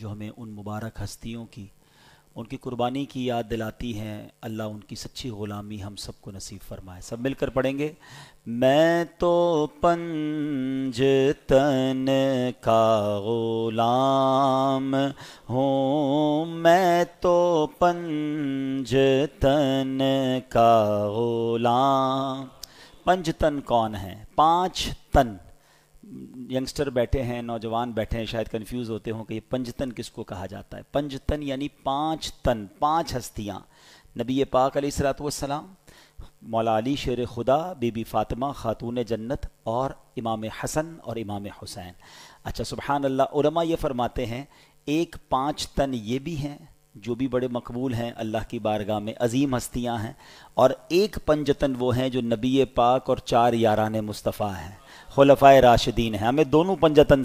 जो हमें उन मुबारक हस्तियों की उनकी कुर्बानी की याद दिलाती हैं अल्लाह उनकी सच्ची ग़ुलामी हम सबको नसीब फरमाए सब मिलकर पढ़ेंगे मैं तो पंज तन का ग़ुलाम हूँ मैं तो पंज तन का ग़ुलाम पंज तन कौन है पांच तन यंगस्टर बैठे हैं नौजवान बैठे हैं शायद कंफ्यूज होते हों कि ये पंजतन किसको कहा जाता है पंजतन यानी पांच तन पांच हस्तियाँ नबी पाक सलाम मौला अली शेर खुदा बीबी फ़ातिमा ख़ातून जन्नत और इमाम हसन और इमाम हुसैन अच्छा सुबहान अल्लाह ये फरमाते हैं एक पाँच तन ये भी हैं जो भी बड़े मकबूल हैं अल्लाह की बारगाह में अजीम हस्तियां हैं और एक पंजतन वो हैं जो नबी पाक और चार यारान मुस्तफ़ा हैं खलफा राशिदीन है हमें दोनों पंजतन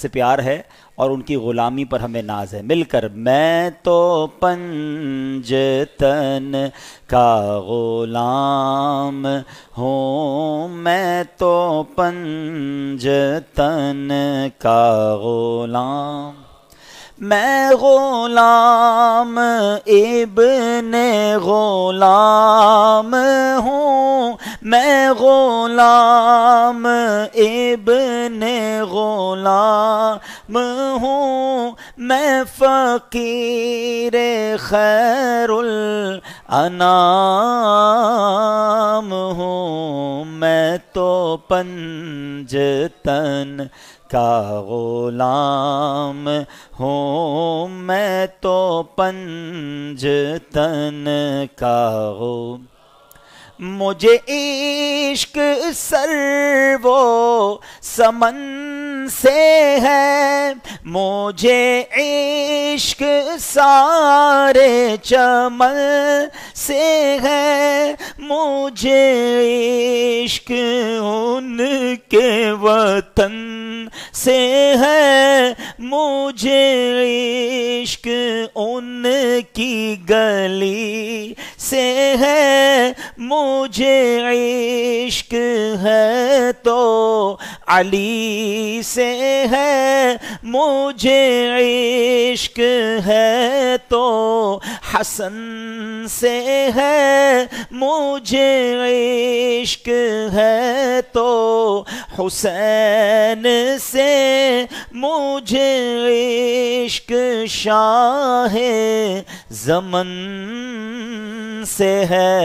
से प्यार है और उनकी ग़ुलामी पर हमें नाज है मिलकर मैं तो पंजतन का ग़ुलाम हूँ मैं तो पंजतन का ग़ुलाम मैं गुलाम इबन गोलाम हूँ मैं गुलाम इबन गुलाम हूँ मैं फ़कीर खैरुल अनाम हूँ मैं तो पंजतन का गुलाम हूँ मैं तो पंज तन का हो मुझे इश्क सर्वो समन से है मुझे इश्क सारे चमन से है मुझे इश्क उनके वतन से है मुझे इश्क उनकी गली से है मुझे इश्क है तो अली से है मुझे इश्क है तो हसन से है मुझे इश्क है तो हुसैन से मुझे इश्क शाह जमन से है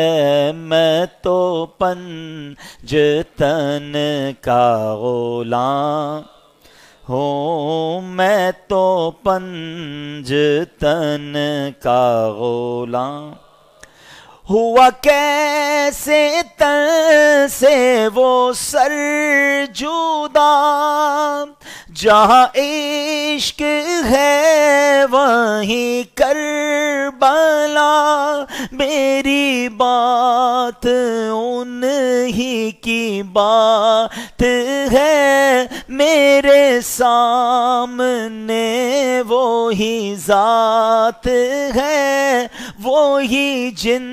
मैं तो पन जतन का बोला हो मैं तो पंज तन का गोला हुआ कैसे तन से वो सर जुदा जहाँ इश्क है वहीं कर बला मेरी बात उन ही की बात है मेरे सामने वो ही ज़ात है वो ही जिन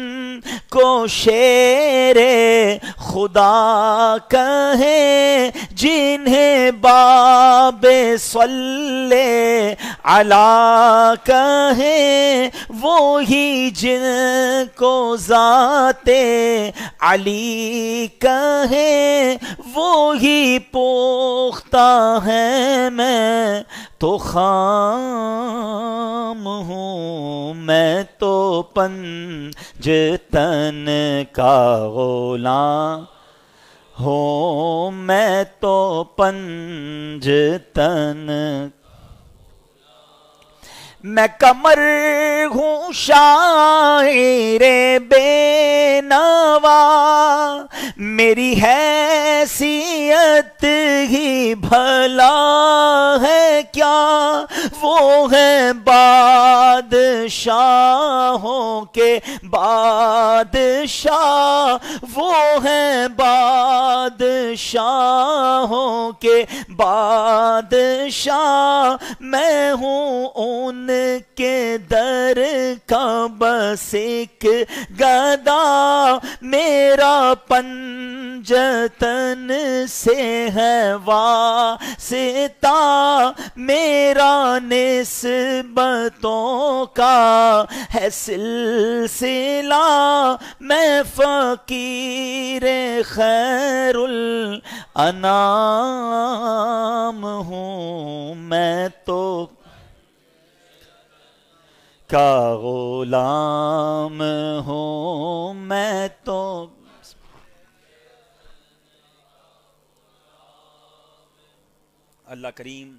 को शेरे खुदा कहे जिन्हें बाबे सल्ले अला कहे वो ही जिनको जाते अली कहे वो ही पोखता है मैं तो खाम हूँ मैं तो पन जतन का गोला हो मैं तो पन जतन मैं कमर हूँ शायरे बेनवा मेरी हैसियत ही भला है क्या वो है बादशाहों के बादशाह वो है बादशाहों के बादशाह मैं हूँ उनके दर का बस एक गदा मेरा पन जतन से है वासिता मेरा निस्बतों का है सिलसिला मैं फकीर खैरुल अनाम हूँ मैं तो का गुलाम हूँ मैं तो अल्लाह करीम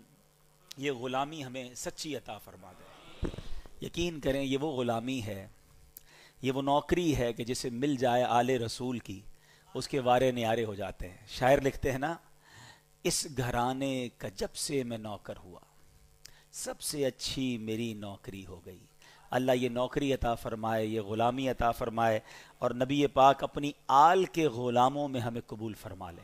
ये ग़ुलामी हमें सच्ची अता फरमा दे यकीन करें ये वो ग़ुलामी है ये वो नौकरी है कि जिसे मिल जाए आले रसूल की उसके वारे न्यारे हो जाते हैं शायर लिखते हैं ना इस घराने का जब से मैं नौकर हुआ सबसे अच्छी मेरी नौकरी हो गई अल्लाह ये नौकरी अता फ़रमाए ये ग़ुलामी अता फ़रमाए और नबी पाक अपनी आल के ग़ुलामों में हमें कबूल फरमा लें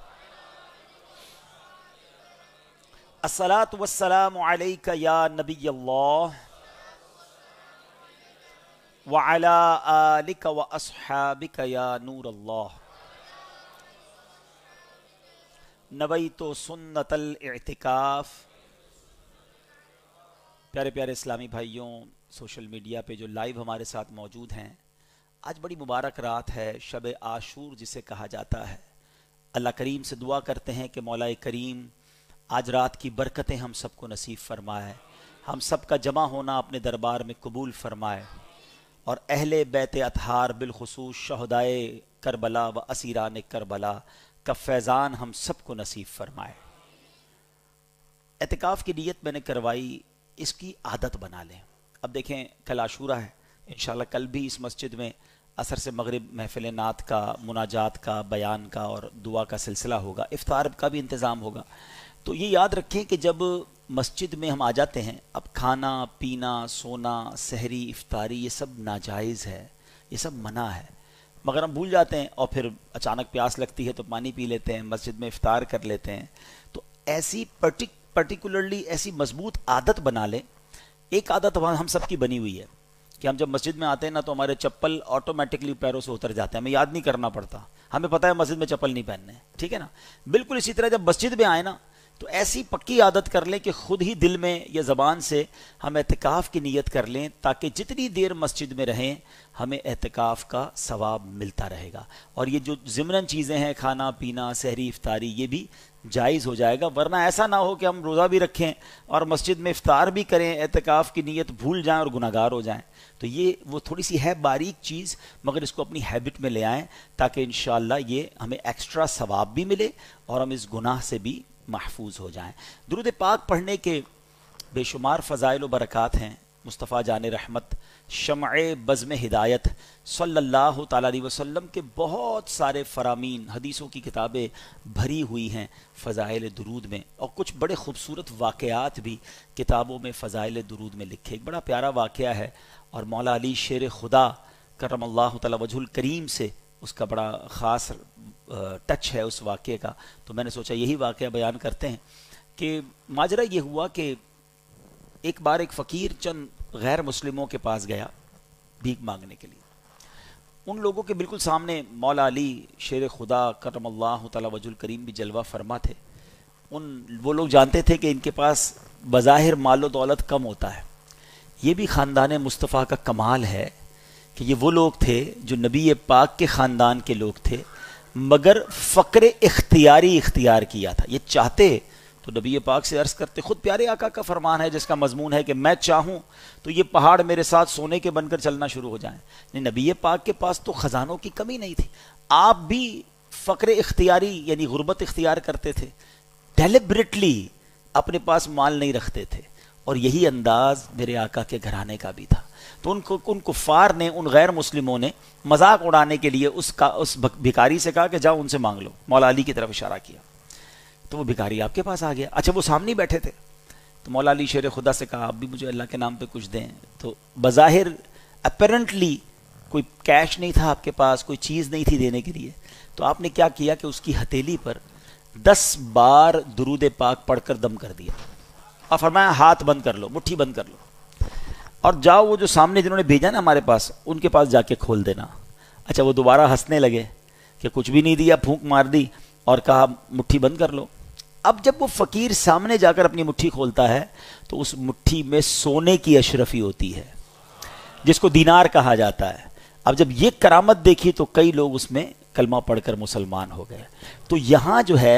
असलात वसलाम या नबी अल्लाह वाला या नूर अल्लाह नबई तो सुन्नतल इतिकाफ प्यारे प्यारे इस्लामी भाइयों सोशल मीडिया पे जो लाइव हमारे साथ मौजूद हैं आज बड़ी मुबारक रात है शब आशूर जिसे कहा जाता है अल्लाह करीम से दुआ करते हैं कि मौलाए करीम आज रात की बरकतें हम सबको नसीब फरमाए हम सब का जमा होना अपने दरबार में कबूल फरमाए और अहले बैत अतहार बिलखसूस शहदाय करबला व ने करबला का फैज़ान हम सबको नसीब फरमाए एहतिकाफ़ की नीयत मैंने करवाई इसकी आदत बना लें अब देखें कल आशूरा है इन कल भी इस मस्जिद में असर से मगरब महफिल नात का मुनाजात का बयान का और दुआ का सिलसिला होगा इफ्तार का भी इंतज़ाम होगा तो ये याद रखें कि जब मस्जिद में हम आ जाते हैं अब खाना पीना सोना सहरी इफ्तारी ये सब नाजायज़ है ये सब मना है मगर हम भूल जाते हैं और फिर अचानक प्यास लगती है तो पानी पी लेते हैं मस्जिद में इफ्तार कर लेते हैं तो ऐसी पर्टिक पर्टिकुलरली ऐसी मजबूत आदत बना लें एक आदत हम सब की बनी हुई है कि हम जब मस्जिद में आते हैं ना तो हमारे चप्पल ऑटोमेटिकली पैरों से उतर जाते हैं हमें याद नहीं करना पड़ता हमें पता है मस्जिद में चप्पल नहीं पहनने ठीक है ना बिल्कुल इसी तरह जब मस्जिद में आए ना तो ऐसी पक्की आदत कर लें कि खुद ही दिल में या ज़बान से हम एहतिकाफ़ की नीयत कर लें ताकि जितनी देर मस्जिद में रहें हमें एहतिकाफ़ का सवाब मिलता रहेगा और ये जो ज़मरन चीज़ें हैं खाना पीना सहरी इफ्तारी ये भी जायज़ हो जाएगा वरना ऐसा ना हो कि हम रोज़ा भी रखें और मस्जिद में इफ़ार भी करें एहतिकाफ़ की नीयत भूल जाएँ और गुनागार हो जाएँ तो ये वो थोड़ी सी है बारीक चीज़ मगर इसको अपनी हैबिट में ले आएँ ताकि इन ये हमें एक्स्ट्रा सवाब भी मिले और हम इस गुनाह से भी महफूज हो जाएं दुरुद पाक पढ़ने के बेशुमार फ़ज़ाइल बरक़ात हैं मुस्तफ़ा जान रहमत शम बज़म हिदायत सल्लल्लाहु अलैहि वसल्लम के बहुत सारे फरामीन हदीसों की किताबें भरी हुई हैं फ़ज़ाइल दरूद में और कुछ बड़े खूबसूरत वाक़ात भी किताबों में फ़ज़ाइल दरूद में लिखे एक बड़ा प्यारा वाक़ है और मौला अली शेर खुदा करम अल्लाह तला वजुल करीम से उसका बड़ा ख़ास टच है उस वाक़े का तो मैंने सोचा यही वाक़ बयान करते हैं कि माजरा ये हुआ कि एक बार एक फ़कीर चंद गैर मुस्लिमों के पास गया भीख मांगने के लिए उन लोगों के बिल्कुल सामने मौला अली शेर खुदा करम अल्लाह तजुल करीम भी जलवा फरमा थे उन वो लोग जानते थे कि इनके पास बज़ाहिर मालो दौलत कम होता है ये भी ख़ानदान मुस्तफ़ा का कमाल है कि ये वो लोग थे जो नबी पाक के ख़ानदान के लोग थे मगर फ़क्र इख्तियारी इख्तियार किया था ये चाहते तो नबी पाक से अर्ज़ करते ख़ुद प्यारे आका का फरमान है जिसका मजमून है कि मैं चाहूँ तो ये पहाड़ मेरे साथ सोने के बनकर चलना शुरू हो जाए नहीं नबी पाक के पास तो ख़जानों की कमी नहीं थी आप भी फ़क्र इख्तियारी यानी गुर्बत इख्तियार करते थे डेलिब्रेटली अपने पास माल नहीं रखते थे और यही अंदाज़ मेरे आका के घराने का भी था तो उनको उन कुफ़ार ने उन गैर मुस्लिमों ने मजाक उड़ाने के लिए उसका उस भिखारी से कहा कि जाओ उनसे मांग लो मौला अली की तरफ इशारा किया तो वो भिखारी आपके पास आ गया अच्छा वो सामने बैठे थे तो मौला अली शेर खुदा से कहा आप भी मुझे अल्लाह के नाम पर कुछ दें तो बज़ाहिर अपेरेंटली कोई कैश नहीं था आपके पास कोई चीज़ नहीं थी देने के लिए तो आपने क्या किया कि उसकी हथेली पर दस बार दरूद पाक पढ़कर दम कर दिया और फरमाया हाथ बंद कर लो मुट्ठी बंद कर लो और जाओ वो जो सामने जिन्होंने भेजा ना हमारे पास उनके पास जाके खोल देना अच्छा वो दोबारा हंसने लगे कि कुछ भी नहीं दिया फूंक मार दी और कहा मुट्ठी बंद कर लो अब जब वो फ़कीर सामने जाकर अपनी मुट्ठी खोलता है तो उस मुट्ठी में सोने की अशरफी होती है जिसको दीनार कहा जाता है अब जब ये करामत देखी तो कई लोग उसमें कलमा पढ़कर मुसलमान हो गए तो यहाँ जो है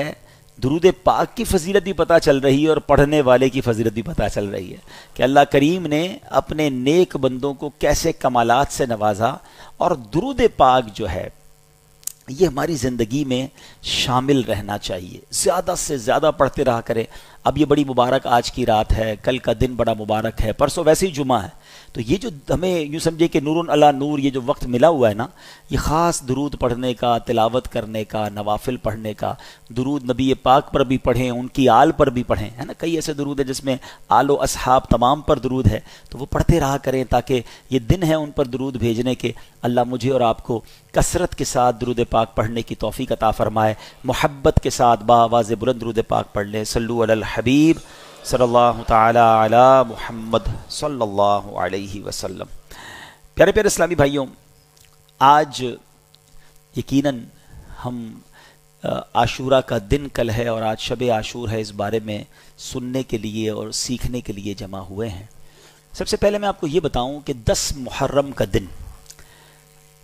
दरूद पाक की फजीलत भी पता चल रही है और पढ़ने वाले की फजीलत भी पता चल रही है कि अल्लाह करीम ने अपने नेक बंदों को कैसे कमालात से नवाजा और दरूद पाक जो है ये हमारी ज़िंदगी में शामिल रहना चाहिए ज़्यादा से ज़्यादा पढ़ते रहा करें अब ये बड़ी मुबारक आज की रात है कल का दिन बड़ा मुबारक है परसों वैसे ही जुमा है तो ये जो हमें यूँ समझे कि नूर अला नूर ये जो वक्त मिला हुआ है ना ये ख़ास दरूद पढ़ने का तिलावत करने का नवाफिल पढ़ने का दरूद नबी पाक पर भी पढ़ें उनकी आल पर भी पढ़ें है ना कई ऐसे दरूद है जिसमें आलो असहाब तमाम पर दरूद है तो वो पढ़ते रहा करें ताकि ये दिन है उन पर दरूद भेजने के अल्लाह मुझे और आपको कसरत के साथ दरूद पाक पढ़ने की तोफ़ी का ताफ़रमाए मोहब्बत के साथ बाज बुलंद दरूद पाक पढ़ लें सल्लू अल हबीब सल्लल्लाहु ताला अला मुहम्मद सल्लल्लाहु अलैहि वसल्लम प्यारे प्यारे इस्लामी भाइयों आज यकीनन हम आशूरा का दिन कल है और आज शब आशूर है इस बारे में सुनने के लिए और सीखने के लिए जमा हुए हैं सबसे पहले मैं आपको ये बताऊं कि 10 मुहर्रम का दिन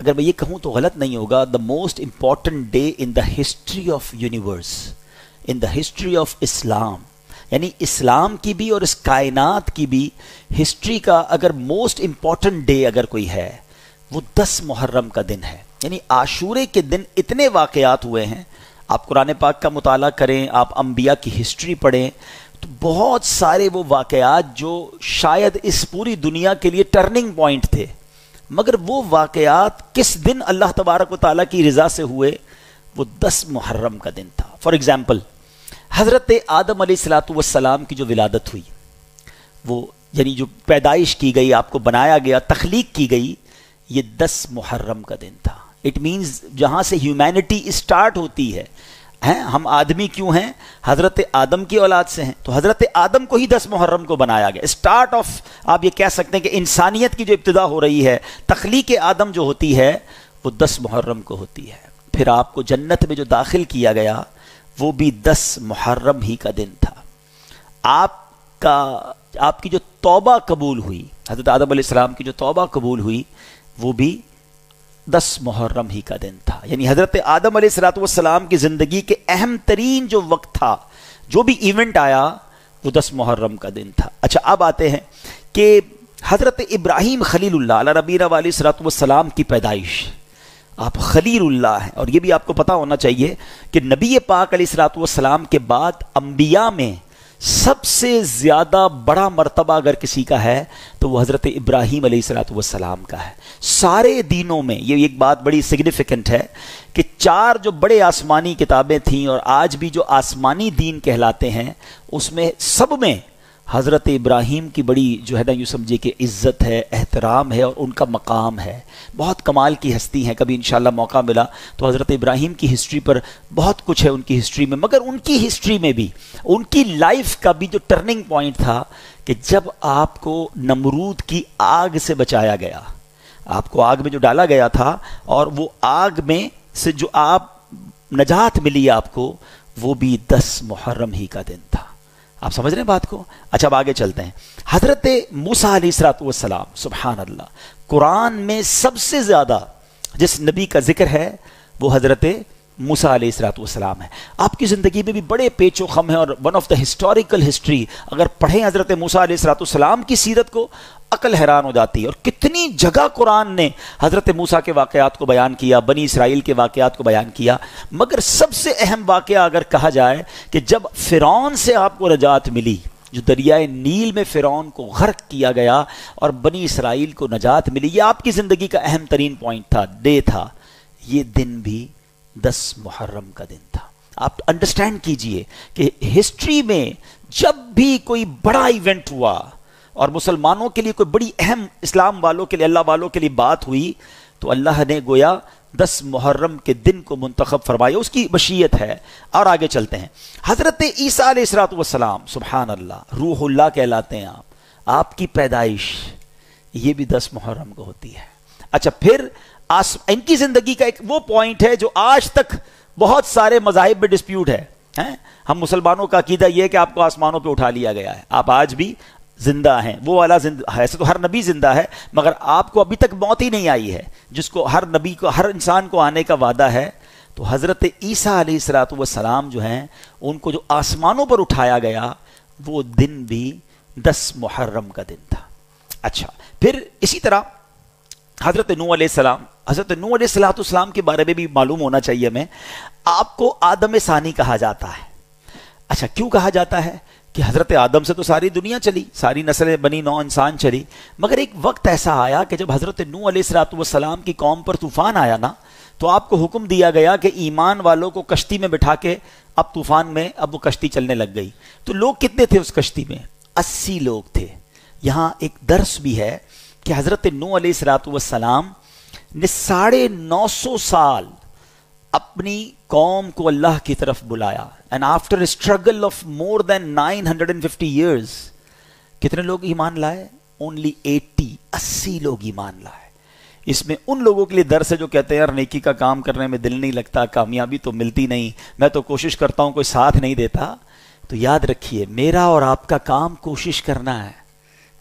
अगर मैं ये कहूँ तो गलत नहीं होगा the most important day in the history of universe in the history of Islam यानी इस्लाम की भी और इस कायनात की भी हिस्ट्री का अगर मोस्ट इम्पॉर्टेंट डे अगर कोई है वो दस मुहर्रम का दिन है यानी आशूरे के दिन इतने वाकयात हुए हैं आप कुरान पाक का मताल करें आप अम्बिया की हिस्ट्री पढ़ें तो बहुत सारे वो वाकयात जो शायद इस पूरी दुनिया के लिए टर्निंग पॉइंट थे मगर वो वाकयात किस दिन अल्लाह तबारक व ताली की रज़ा से हुए वो दस मुहर्रम का दिन था फॉर एग्ज़ाम्पल हज़रत आदम सलाम की जो विलादत हुई वो यानी जो पैदाइश की गई आपको बनाया गया तख्लीक की गई ये दस मुहर्रम का दिन था इट मीन्स जहाँ से ह्यूमैनिटी स्टार्ट होती है हैं हम आदमी क्यों हैं हज़रत आदम की औलाद से हैं तो हज़रत आदम को ही दस मुहर्रम को बनाया गया स्टार्ट ऑफ आप ये कह सकते हैं कि इंसानियत की जो इब्तदा हो रही है तख्लीक आदम जो होती है वो दस मुहर्रम को होती है फिर आपको जन्नत में जो दाखिल किया गया वो भी दस मुहर्रम ही का दिन था आपका आपकी जो तौबा कबूल हुई हजरत आदम सलाम की जो तौबा कबूल हुई वो भी दस मुहर्रम ही का दिन था यानी हजरत आदम सलाम की ज़िंदगी के अहम तरीन जो वक्त था जो भी इवेंट आया वो दस मुहर्रम का दिन था अच्छा अब आते हैं कि हज़रत इब्राहिम खलील रबीना वाली सलात की पैदाइश आप खलील्ला हैं और ये भी आपको पता होना चाहिए कि नबी पाक सलाम के बाद अम्बिया में सबसे ज़्यादा बड़ा मर्तबा अगर किसी का है तो वह हज़रत इब्राहिम सलाम का है सारे दिनों में ये एक बात बड़ी सिग्निफिकेंट है कि चार जो बड़े आसमानी किताबें थीं और आज भी जो आसमानी दीन कहलाते हैं उसमें सब में हज़रत इब्राहिम की बड़ी जो है ना यूँ समझिए कि इज़्ज़त है एहतराम है और उनका मकाम है बहुत कमाल की हस्ती हैं कभी इन मौका मिला तो हज़रत इब्राहिम की हिस्ट्री पर बहुत कुछ है उनकी हिस्ट्री में मगर उनकी हिस्ट्री में भी उनकी लाइफ का भी जो टर्निंग पॉइंट था कि जब आपको नमरूद की आग से बचाया गया आपको आग में जो डाला गया था और वो आग में से जो आप नजात मिली आपको वो भी दस मुहर्रम ही का दिन था आप समझ रहे हैं बात को अच्छा अब आगे चलते हैं हजरत मूसा सलाम सुबहान अल्लाह कुरान में सबसे ज़्यादा जिस नबी का जिक्र है वो हजरत मूसा सलाम है आपकी ज़िंदगी में भी बड़े पेचो खम है और one of the historical history अगर पढ़ें हज़रत मूसा सलाम की सीरत को अकल हैरान हो जाती है और कितनी जगह कुरान ने हज़रत मूसा के वाकयात को बयान किया बनी इसराइल के वाकयात को बयान किया मगर सबसे अहम वाक्य अगर कहा जाए कि जब फ़िरौन से आपको नजात मिली जो दरियाए नील में फ़िरौन को गर्क किया गया और बनी इसराइल को नजात मिली यह आपकी ज़िंदगी का अहम तरीन पॉइंट था डे था यह दिन भी दस मुहर्रम का दिन था आप अंडरस्टैंड कीजिए कि हिस्ट्री में जब भी कोई बड़ा इवेंट हुआ और मुसलमानों के लिए कोई बड़ी अहम इस्लाम वालों के लिए अल्लाह वालों के लिए बात हुई तो अल्लाह ने गोया दस मुहर्रम के दिन को मुंतखब फरमाया उसकी बशीयत है और आगे चलते हैं हज़रत ईसा सलाम सुबहान अल्लाह रूहल्ला कहलाते हैं आप आपकी पैदाइश ये भी दस मुहर्रम को होती है अच्छा फिर आस इनकी ज़िंदगी का एक वो पॉइंट है जो आज तक बहुत सारे मजाहब में डिस्प्यूट है है? हम मुसलमानों का अकीदा यह कि आपको आसमानों पे उठा लिया गया है आप आज भी जिंदा हैं वो वाला जिंदा ऐसे तो हर नबी जिंदा है मगर आपको अभी तक मौत ही नहीं आई है जिसको हर नबी को हर इंसान को आने का वादा है तो हज़रत ईसा सलात वसलाम जो हैं उनको जो आसमानों पर उठाया गया वो दिन भी दस मुहर्रम का दिन था अच्छा फिर इसी तरह हज़रत नू सलाम हज़रत नू सलाम के बारे में भी मालूम होना चाहिए हमें आपको आदम सानी कहा जाता है अच्छा क्यों कहा जाता है कि हज़रत आदम से तो सारी दुनिया चली सारी नस्लें बनी नौ इंसान चली मगर एक वक्त ऐसा आया कि जब हज़रत नू सलाम की कौम पर तूफ़ान आया ना तो आपको हुक्म दिया गया कि ईमान वालों को कश्ती में बिठा के अब तूफान में अब वो कश्ती चलने लग गई तो लोग कितने थे उस कश्ती में अस्सी लोग थे यहाँ एक दर्स भी है कि हज़रत नू सलाम ने साढ़े नौ सौ साल अपनी कौम को अल्लाह की तरफ बुलाया and after struggle of more than 950 years कितने लोग ईमान लाए ओनली 80 अस्सी लोग ईमान लाए इसमें उन लोगों के लिए दर से जो कहते हैं यार नेकी का काम करने में दिल नहीं लगता कामयाबी तो मिलती नहीं मैं तो कोशिश करता हूं कोई साथ नहीं देता तो याद रखिए मेरा और आपका काम कोशिश करना है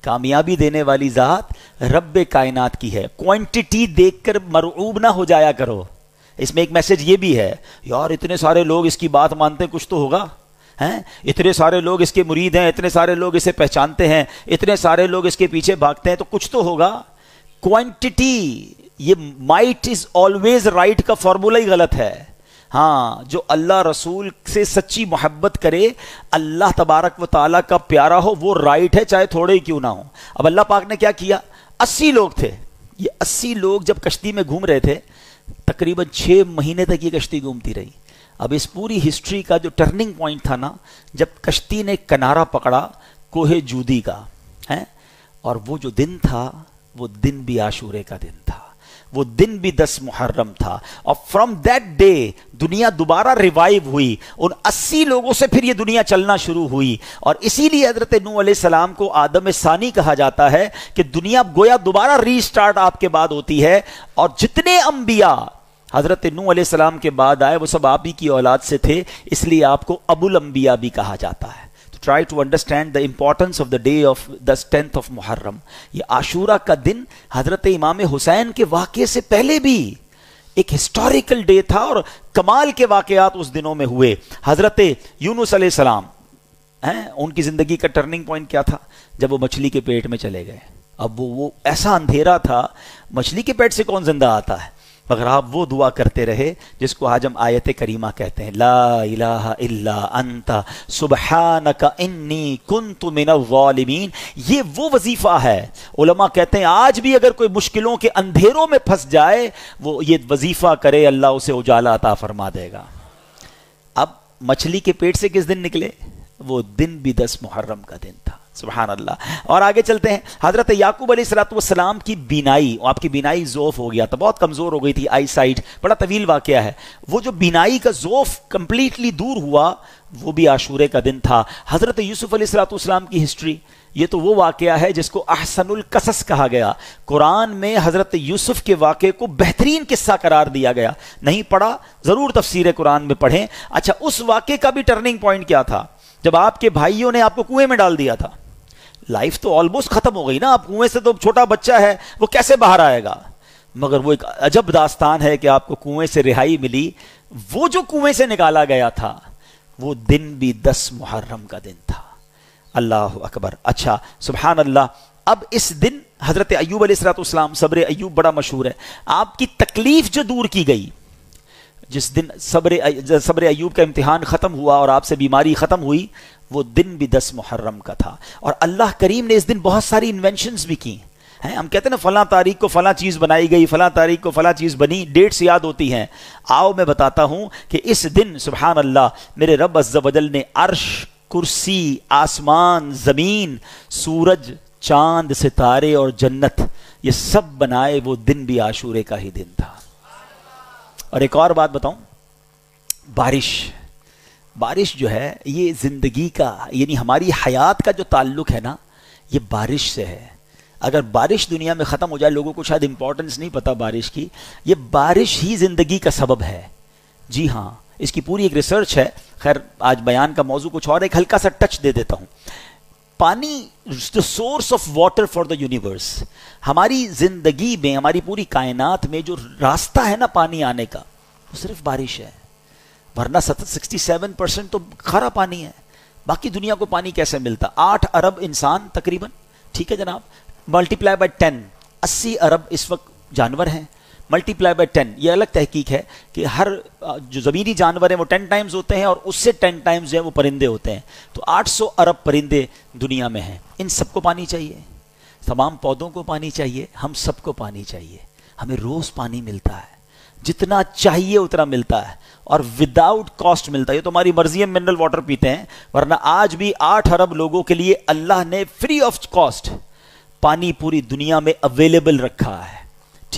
कामयाबी देने वाली जात रब कायनात की है क्वांटिटी देखकर मरूब ना हो जाया करो इसमें एक मैसेज ये भी है यार इतने सारे लोग इसकी बात मानते हैं कुछ तो होगा हैं इतने सारे लोग इसके मुरीद हैं इतने सारे लोग इसे पहचानते हैं इतने सारे लोग इसके पीछे भागते हैं तो कुछ तो होगा क्वांटिटी ये माइट इज ऑलवेज राइट का फॉर्मूला ही गलत है हाँ जो अल्लाह रसूल से सच्ची मोहब्बत करे अल्लाह तबारक व ताला का प्यारा हो वो राइट है चाहे थोड़े ही क्यों ना हो अब अल्लाह पाक ने क्या किया अस्सी लोग थे ये अस्सी लोग जब कश्ती में घूम रहे थे तकरीबन छः महीने तक ये कश्ती घूमती रही अब इस पूरी हिस्ट्री का जो टर्निंग पॉइंट था ना जब कश्ती ने किनारा पकड़ा कोहे जूदी का है और वो जो दिन था वो दिन भी आशूरे का दिन था वो दिन भी दस मुहर्रम था और फ्रॉम दैट डे दुनिया दोबारा रिवाइव हुई उन अस्सी लोगों से फिर ये दुनिया चलना शुरू हुई और इसीलिए हजरत नू सलाम को आदम सानी कहा जाता है कि दुनिया गोया दोबारा रीस्टार्ट आपके बाद होती है और जितने अंबिया हज़रत नू सलाम के बाद आए वो सब आप ही की औलाद से थे इसलिए आपको अबुल अंबिया भी कहा जाता है try to understand the importance of the day of the tenth of Muharram. ये आशूरा का दिन हजरत इमाम हुसैन के वाक्य से पहले भी एक हिस्टोरिकल डे था और कमाल के वाकयात उस दिनों में हुए हजरत यूनुस सलाम हैं उनकी ज़िंदगी का टर्निंग पॉइंट क्या था जब वो मछली के पेट में चले गए अब वो वो ऐसा अंधेरा था मछली के पेट से कौन जिंदा आता है मगर आप वो दुआ करते रहे जिसको आज हम आयत करीमा कहते हैं ला इला इल्ला अंता सुबहानका इन्नी ये वो वजीफ़ा है उलमा कहते हैं आज भी अगर कोई मुश्किलों के अंधेरों में फंस जाए वो ये वजीफ़ा करे अल्लाह उसे उजाला अता फरमा देगा अब मछली के पेट से किस दिन निकले वो दिन भी दस मुहर्रम का दिन था सुबहान अल्लाह और आगे चलते हैं हज़रत याकूब सलाम की बीनाई आपकी बीनाई जोफ हो गया था बहुत कमज़ोर हो गई थी आई साइड बड़ा तवील वाक्य है वो जो बीनाई का जोफ कंप्लीटली दूर हुआ वो भी आशूरे का दिन था हज़रत यूसुफ़ सलाम की हिस्ट्री ये तो वो वाक़ है जिसको अहसनुल कसस कहा गया कुरान में हज़रत यूसुफ़ के वाक्य को बेहतरीन किस्सा करार दिया गया नहीं पढ़ा ज़रूर तफसीर कुरान में पढ़ें अच्छा उस वाक्य का भी टर्निंग पॉइंट क्या था जब आपके भाइयों ने आपको कुएं में डाल दिया था लाइफ तो ऑलमोस्ट खत्म हो गई ना आप कुएं से तो छोटा बच्चा है वो कैसे बाहर आएगा मगर वो एक अजब दास्तान है कि आपको कुएं से रिहाई मिली वो जो कुएं से निकाला गया था वो दिन भी दस मुहर्रम का दिन था अल्लाह अकबर अच्छा सुबहान अल्लाह अब इस दिन हज़रत अयूब सलाम सब्र अयूब बड़ा मशहूर है आपकी तकलीफ जो दूर की गई जिस दिन सबर सब्र अयूब का इम्तिहान ख़त्म हुआ और आपसे बीमारी ख़त्म हुई वो दिन भी दस मुहर्रम का था और अल्लाह करीम ने इस दिन बहुत सारी इन्वेंशनस भी की हैं हम कहते हैं ना फ़लाँ तारीख को फ़लाँ चीज़ बनाई गई फ़लाँ तारीख को फ़लाँ चीज़ बनी डेट्स याद होती हैं आओ मैं बताता हूँ कि इस दिन सुबहान अल्लाह मेरे रब बदल ने अर्श कुर्सी आसमान ज़मीन सूरज चांद सितारे और जन्नत ये सब बनाए वो दिन भी आशूरे का ही दिन था और एक और बात बताऊं बारिश बारिश जो है ये ज़िंदगी का यानी हमारी हयात का जो ताल्लुक है ना ये बारिश से है अगर बारिश दुनिया में ख़त्म हो जाए लोगों को शायद इंपॉर्टेंस नहीं पता बारिश की ये बारिश ही ज़िंदगी का सबब है जी हाँ इसकी पूरी एक रिसर्च है खैर आज बयान का मौजू कुछ और एक हल्का सा टच दे देता हूँ पानी the source of water for the universe हमारी जिंदगी में हमारी पूरी कायनात में जो रास्ता है ना पानी आने का वो तो सिर्फ बारिश है वरना सिक्सटी सेवन परसेंट तो खरा पानी है बाकी दुनिया को पानी कैसे मिलता आठ अरब इंसान तकरीबन ठीक है जनाब मल्टीप्लाई बाय टेन अस्सी अरब इस वक्त जानवर हैं मल्टीप्लाई बाय टेन ये अलग तहकीक है कि हर जो ज़मीनी जानवर हैं वो टेन टाइम्स होते हैं और उससे टेन टाइम्स जो है वो परिंदे होते हैं तो 800 अरब परिंदे दुनिया में हैं इन सबको पानी चाहिए तमाम पौधों को पानी चाहिए हम सबको पानी चाहिए हमें रोज़ पानी मिलता है जितना चाहिए उतना मिलता है और विदाउट कॉस्ट मिलता है ये तो हमारी मर्जी है मिनरल वाटर पीते हैं वरना आज भी आठ अरब लोगों के लिए अल्लाह ने फ्री ऑफ कॉस्ट पानी पूरी दुनिया में अवेलेबल रखा है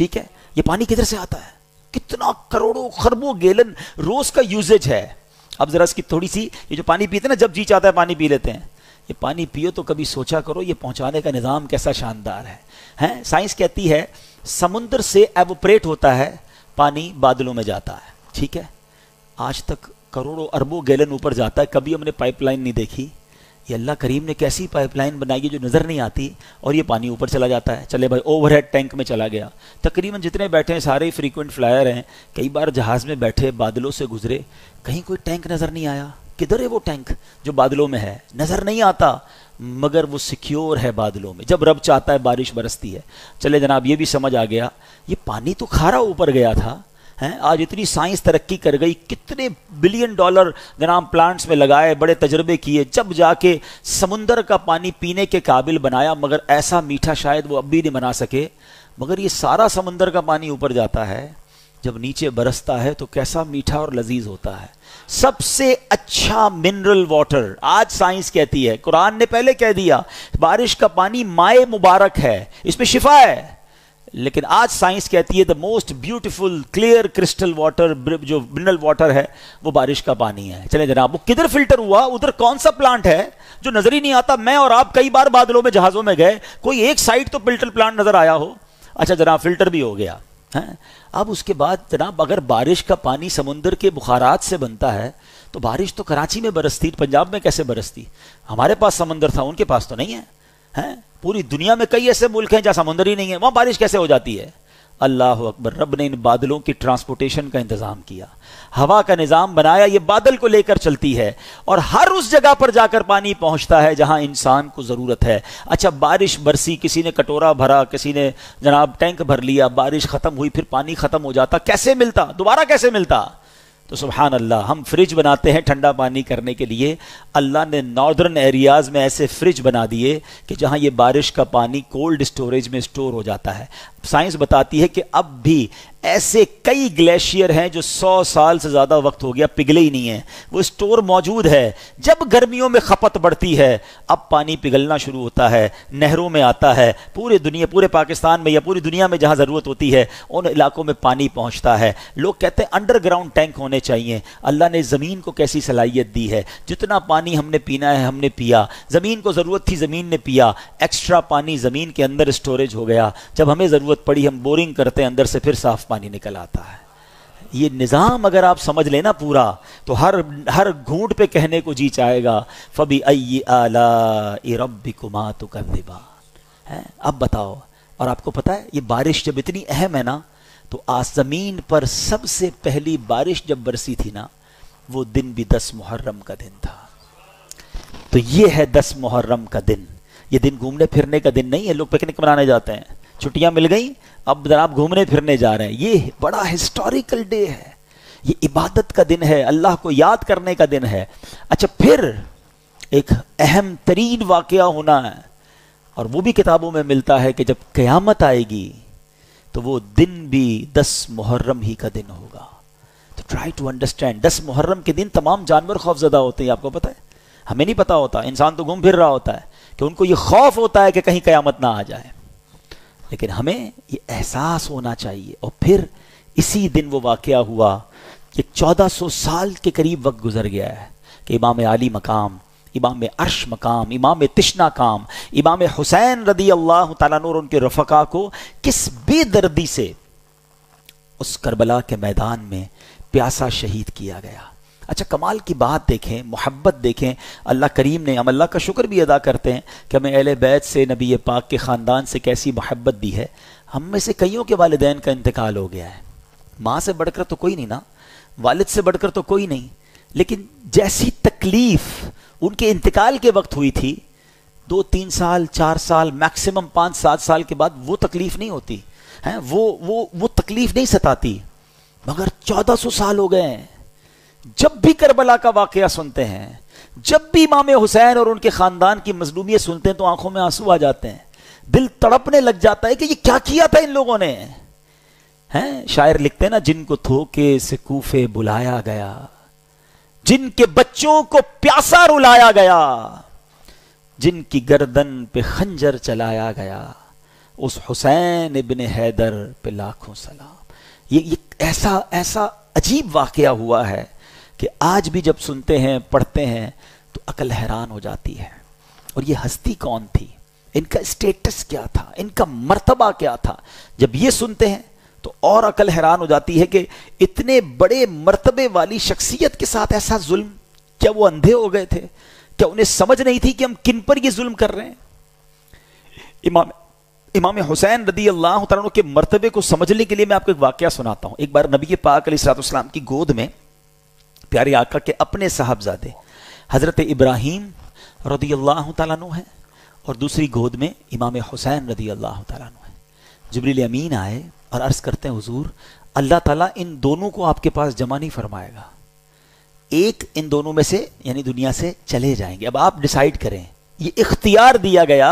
ठीक है ये पानी किधर से आता है कितना करोड़ों खरबों गैलन रोज का यूजेज है अब जरा इसकी थोड़ी सी ये जो पानी पीते ना जब जी चाहता है पानी पी लेते हैं ये पानी पियो तो कभी सोचा करो ये पहुंचाने का निज़ाम कैसा शानदार है हैं साइंस कहती है समुद्र से एवोपरेट होता है पानी बादलों में जाता है ठीक है आज तक करोड़ों अरबों गैलन ऊपर जाता है कभी हमने पाइपलाइन नहीं देखी ये अल्लाह करीम ने कैसी पाइपलाइन बनाई है जो नज़र नहीं आती और ये पानी ऊपर चला जाता है चले भाई ओवरहेड टैंक में चला गया तकरीबन जितने बैठे हैं सारे फ्रीक्वेंट फ्लायर हैं कई बार जहाज़ में बैठे बादलों से गुजरे कहीं कोई टैंक नज़र नहीं आया किधर है वो टैंक जो बादलों में है नज़र नहीं आता मगर वो सिक्योर है बादलों में जब रब चाहता है बारिश बरसती है चले जनाब ये भी समझ आ गया ये पानी तो खारा ऊपर गया था हैं आज इतनी साइंस तरक्की कर गई कितने बिलियन डॉलर जनाब प्लांट्स में लगाए बड़े तजर्बे किए जब जाके समुंदर का पानी पीने के काबिल बनाया मगर ऐसा मीठा शायद वो अब भी नहीं बना सके मगर ये सारा समुंदर का पानी ऊपर जाता है जब नीचे बरसता है तो कैसा मीठा और लजीज होता है सबसे अच्छा मिनरल वाटर आज साइंस कहती है कुरान ने पहले कह दिया बारिश का पानी माए मुबारक है इसमें शिफा है लेकिन आज साइंस कहती है the most beautiful clear crystal water जो मिनरल वाटर है वो बारिश का पानी है चले जनाब वो किधर फिल्टर हुआ उधर कौन सा प्लांट है जो नजर ही नहीं आता मैं और आप कई बार बादलों में जहाजों में गए कोई एक साइड तो फिल्टर प्लांट नजर आया हो अच्छा जनाब फिल्टर भी हो गया है अब उसके बाद जनाब अगर बारिश का पानी समुन्द्र के बुखारात से बनता है तो बारिश तो कराची में बरसती पंजाब में कैसे बरसती हमारे पास समंदर था उनके पास तो नहीं है है? पूरी दुनिया में कई ऐसे मुल्क हैं जहां समुंदर ही नहीं है वहां बारिश कैसे हो जाती है अल्लाह अकबर रब ने इन बादलों की ट्रांसपोर्टेशन का इंतज़ाम किया हवा का निज़ाम बनाया ये बादल को लेकर चलती है और हर उस जगह पर जाकर पानी पहुंचता है जहां इंसान को ज़रूरत है अच्छा बारिश बरसी किसी ने कटोरा भरा किसी ने जनाब टैंक भर लिया बारिश ख़त्म हुई फिर पानी ख़त्म हो जाता कैसे मिलता दोबारा कैसे मिलता तो सुबहान अल्लाह हम फ्रिज बनाते हैं ठंडा पानी करने के लिए अल्लाह ने नॉर्दर्न एरियाज़ में ऐसे फ्रिज बना दिए कि जहां ये बारिश का पानी कोल्ड स्टोरेज में स्टोर हो जाता है साइंस बताती है कि अब भी ऐसे कई ग्लेशियर हैं जो 100 साल से ज़्यादा वक्त हो गया पिघले ही नहीं है वो स्टोर मौजूद है जब गर्मियों में खपत बढ़ती है अब पानी पिघलना शुरू होता है नहरों में आता है पूरे दुनिया पूरे पाकिस्तान में या पूरी दुनिया में जहां ज़रूरत होती है उन इलाकों में पानी पहुंचता है लोग कहते हैं अंडरग्राउंड टैंक होने चाहिए अल्लाह ने ज़मीन को कैसी सलाहियत दी है जितना पानी हमने पीना है हमने पिया ज़मीन को ज़रूरत थी ज़मीन ने पिया एक्स्ट्रा पानी ज़मीन के अंदर स्टोरेज हो गया जब हमें ज़रूरत जरूरत पड़ी हम बोरिंग करते हैं अंदर से फिर साफ पानी निकल आता है ये निज़ाम अगर आप समझ लेना पूरा तो हर हर घूंट पे कहने को जी चाहेगा फबी अई आला रबी कुमा तो कर है अब बताओ और आपको पता है ये बारिश जब इतनी अहम है ना तो आज ज़मीन पर सबसे पहली बारिश जब बरसी थी ना वो दिन भी दस मुहर्रम का दिन था तो ये है दस मुहर्रम का दिन ये दिन घूमने फिरने का दिन नहीं है लोग पिकनिक मनाने जाते हैं छुट्टियां मिल गई अब जरा आप घूमने फिरने जा रहे हैं ये बड़ा हिस्टोरिकल डे है ये इबादत का दिन है अल्लाह को याद करने का दिन है अच्छा फिर एक अहम तरीन वाक़ होना है और वो भी किताबों में मिलता है कि जब क़यामत आएगी तो वो दिन भी दस मुहर्रम ही का दिन होगा तो ट्राई टू अंडरस्टैंड दस मुहर्रम के दिन तमाम जानवर खौफजदा होते हैं आपको पता है हमें नहीं पता होता इंसान तो घूम फिर रहा होता है कि उनको ये खौफ होता है कि कहीं क्यामत ना आ जाए लेकिन हमें ये एहसास होना चाहिए और फिर इसी दिन वो वाक़ हुआ कि 1400 साल के करीब वक्त गुजर गया है कि इमाम आली मकाम इमाम अर्श मकाम इमाम तिश्ना काम इमाम हुसैन रदी अल्लाह तौर उनके रफ़का को किस बेदर्दी से उस करबला के मैदान में प्यासा शहीद किया गया अच्छा कमाल की बात देखें मोहब्बत देखें अल्लाह करीम ने हम अल्लाह का शुक्र भी अदा करते हैं कि हमें अहल बैत से नबी पाक के ख़ानदान से कैसी मोहब्बत दी है हम में से कईयों के वालदेन का इंतकाल हो गया है माँ से बढ़कर तो कोई नहीं ना वालिद से बढ़कर तो कोई नहीं लेकिन जैसी तकलीफ उनके इंतकाल के वक्त हुई थी दो तीन साल चार साल मैक्सिमम पाँच सात साल के बाद वो तकलीफ नहीं होती हैं वो वो वो तकलीफ नहीं सताती मगर चौदह सौ साल हो गए हैं जब भी करबला का वाकया सुनते हैं जब भी इमाम हुसैन और उनके ख़ानदान की मजलूमियत सुनते हैं तो आंखों में आंसू आ जाते हैं दिल तड़पने लग जाता है कि ये क्या किया था इन लोगों ने हैं शायर लिखते हैं ना जिनको थोके से कूफे बुलाया गया जिनके बच्चों को प्यासा रुलाया गया जिनकी गर्दन पे खंजर चलाया गया उस हुसैन बिन हैदर पे लाखों सलाम ये, ये ऐसा ऐसा अजीब वाकया हुआ है कि आज भी जब सुनते हैं पढ़ते हैं तो अकल हैरान हो जाती है और ये हस्ती कौन थी इनका स्टेटस क्या था इनका मर्तबा क्या था जब ये सुनते हैं तो और अकल हैरान हो जाती है कि इतने बड़े मर्तबे वाली शख्सियत के साथ ऐसा जुल्म क्या वो अंधे हो गए थे क्या उन्हें समझ नहीं थी कि हम किन पर ये जुल्म कर रहे हैं इमाम इमाम हुसैन रदी अल्लाह के मरतबे को समझने के लिए मैं आपको एक वाक्य सुनाता हूँ एक बार नबी पाक अली सलाम की गोद में प्यारे आका के अपने साहबजादे हज़रत इब्राहिम रदी अल्लाह तु हैं और दूसरी गोद में इमाम हुसैन रदी अल्लाह तु हैं जबरील अमीन आए और अर्ज़ करते हैं हजूर अल्लाह तला इन दोनों को आपके पास जमा नहीं फरमाएगा एक इन दोनों में से यानी दुनिया से चले जाएंगे अब आप डिसाइड करें ये इख्तियार दिया गया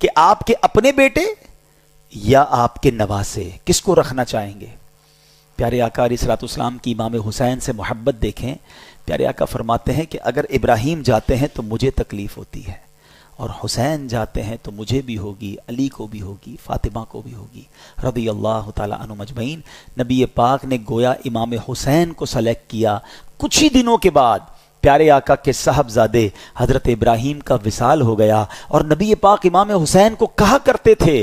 कि आपके अपने बेटे या आपके नवासे किसको रखना चाहेंगे प्यारे आका सलातुस्लाम की इमाम हुसैन से मोहब्बत देखें प्यारे आका फरमाते हैं कि अगर इब्राहिम जाते हैं तो मुझे तकलीफ़ होती है और हुसैन जाते हैं तो मुझे भी होगी अली को भी होगी फ़ातिमा को भी होगी रबी अल्लाह तु नबी पाक ने गोया इमाम हुसैन को सेलेक्ट किया कुछ ही दिनों के बाद प्यारे आका के साहबजादे हज़रत इब्राहिम का विसाल हो गया और नबी पाक इमाम हुसैन को कहा करते थे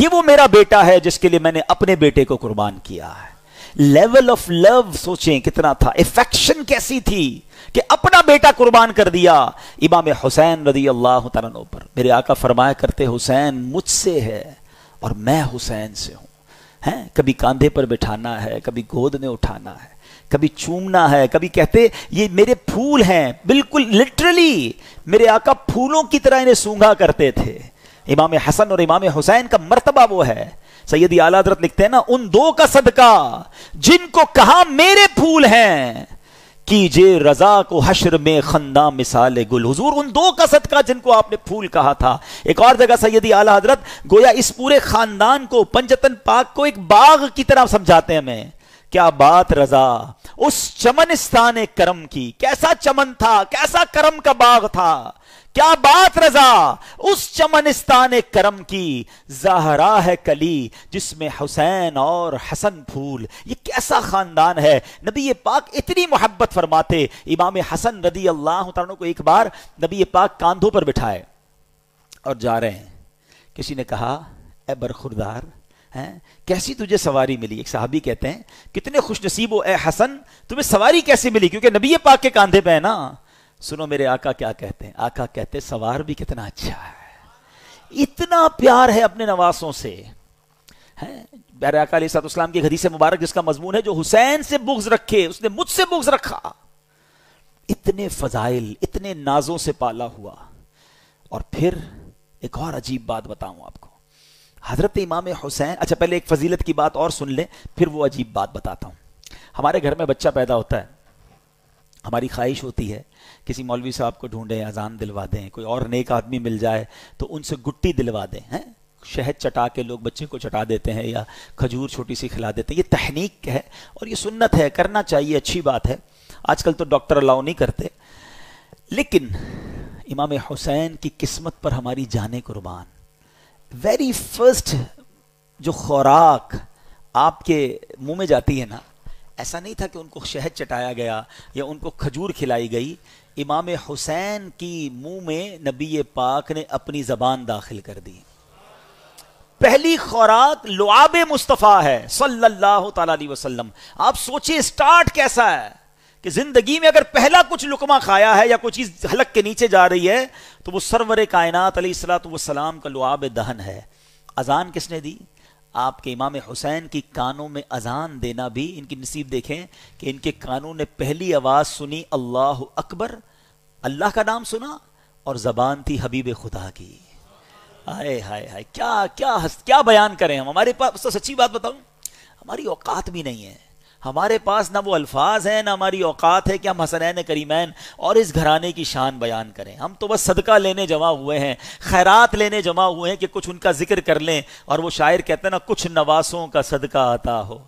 ये वो मेरा बेटा है जिसके लिए मैंने अपने बेटे को कुर्बान किया है लेवल ऑफ लव सोचें कितना था इफेक्शन कैसी थी कि अपना बेटा कुर्बान कर दिया इमाम हुसैन रदी अल्लाह पर मेरे आका फरमाया करते हुसैन मुझसे है और मैं हुसैन से हूं है कभी कांधे पर बिठाना है कभी गोद में उठाना है कभी चूमना है कभी कहते ये मेरे फूल हैं बिल्कुल लिटरली मेरे आका फूलों की तरह इन्हें सूंघा करते थे इमाम हसन और इमाम हुसैन का मर्तबा वो है सैयद आलादरत लिखते हैं ना उन दो का सदका जिनको कहा मेरे फूल हैं कीजे रजा को हशर में खंदा मिसाल गुल हजूर उन दो का सदका जिनको आपने फूल कहा था एक और जगह सैयदी आला हजरत गोया इस पूरे खानदान को पंचतन पाक को एक बाग की तरह समझाते हैं हमें क्या बात रजा उस चमन स्थान करम की कैसा चमन था कैसा करम का बाग था क्या बात रजा उस चमनिस्तान करम की जहरा है कली जिसमें हुसैन और हसन फूल ये कैसा खानदान है नबी पाक इतनी मोहब्बत फरमाते इमाम हसन रदी अल्लाह को एक बार नबी पाक कांधों पर बिठाए और जा रहे हैं किसी ने कहा ए बरखुरदार हैं कैसी तुझे सवारी मिली एक साहबी कहते हैं कितने खुशनसीब हो ए हसन तुम्हें सवारी कैसे मिली क्योंकि नबी पाक के कांधे पे है ना सुनो मेरे आका क्या कहते हैं आका कहते सवार भी कितना अच्छा है इतना प्यार है अपने नवासों से है बैर आकाम की घदी से मुबारक जिसका मजमून है जो हुसैन से बुग्ज रखे उसने मुझसे बुग्ज रखा इतने फजाइल इतने नाजों से पाला हुआ और फिर एक और अजीब बात बताऊं आपको हजरत इमाम हुसैन अच्छा पहले एक फजीलत की बात और सुन ले फिर वो अजीब बात बताता हूँ हमारे घर में बच्चा पैदा होता है हमारी ख्वाहिश होती है किसी मौलवी साहब को ढूंढे अजान दिलवा दें कोई और नेक आदमी मिल जाए तो उनसे गुट्टी दिलवा दें हैं शहद चटा के लोग बच्चे को चटा देते हैं या खजूर छोटी सी खिला देते हैं ये तहनीक है और ये सुन्नत है करना चाहिए अच्छी बात है आजकल तो डॉक्टर अलाउ नहीं करते लेकिन इमाम हुसैन की किस्मत पर हमारी जाने कुर्बान वेरी फर्स्ट जो खुराक आपके मुंह में जाती है ना ऐसा नहीं था कि उनको शहद चटाया गया या उनको खजूर खिलाई गई इमाम हुसैन की मुंह में नबी पाक ने अपनी जबान दाखिल कर दी पहली खुराक लुआब मुस्तफ़ा है सल्लल्लाहु अलैहि वसल्लम आप सोचिए स्टार्ट कैसा है कि जिंदगी में अगर पहला कुछ लुकमा खाया है या कोई चीज हलक के नीचे जा रही है तो वो सरवर कायनात अली सलात वसलाम का लुआब दहन है अजान किसने दी आपके इमाम हुसैन की कानों में अजान देना भी इनकी नसीब देखें कि इनके कानों ने पहली आवाज़ सुनी अल्लाह अकबर अल्लाह का नाम सुना और ज़बान थी हबीब खुदा की हाय हाय हाय क्या क्या क्या बयान करें हम हमारे पास तो सच्ची बात बताऊं हमारी औकात भी नहीं है हमारे पास ना वो अल्फाज हैं ना हमारी औकात है कि हम हसनैन करीमैन और इस घराने की शान बयान करें हम तो बस सदका लेने जमा हुए हैं खैरात लेने जमा हुए हैं कि कुछ उनका जिक्र कर लें और वो शायर कहते हैं ना कुछ नवासों का सदका आता हो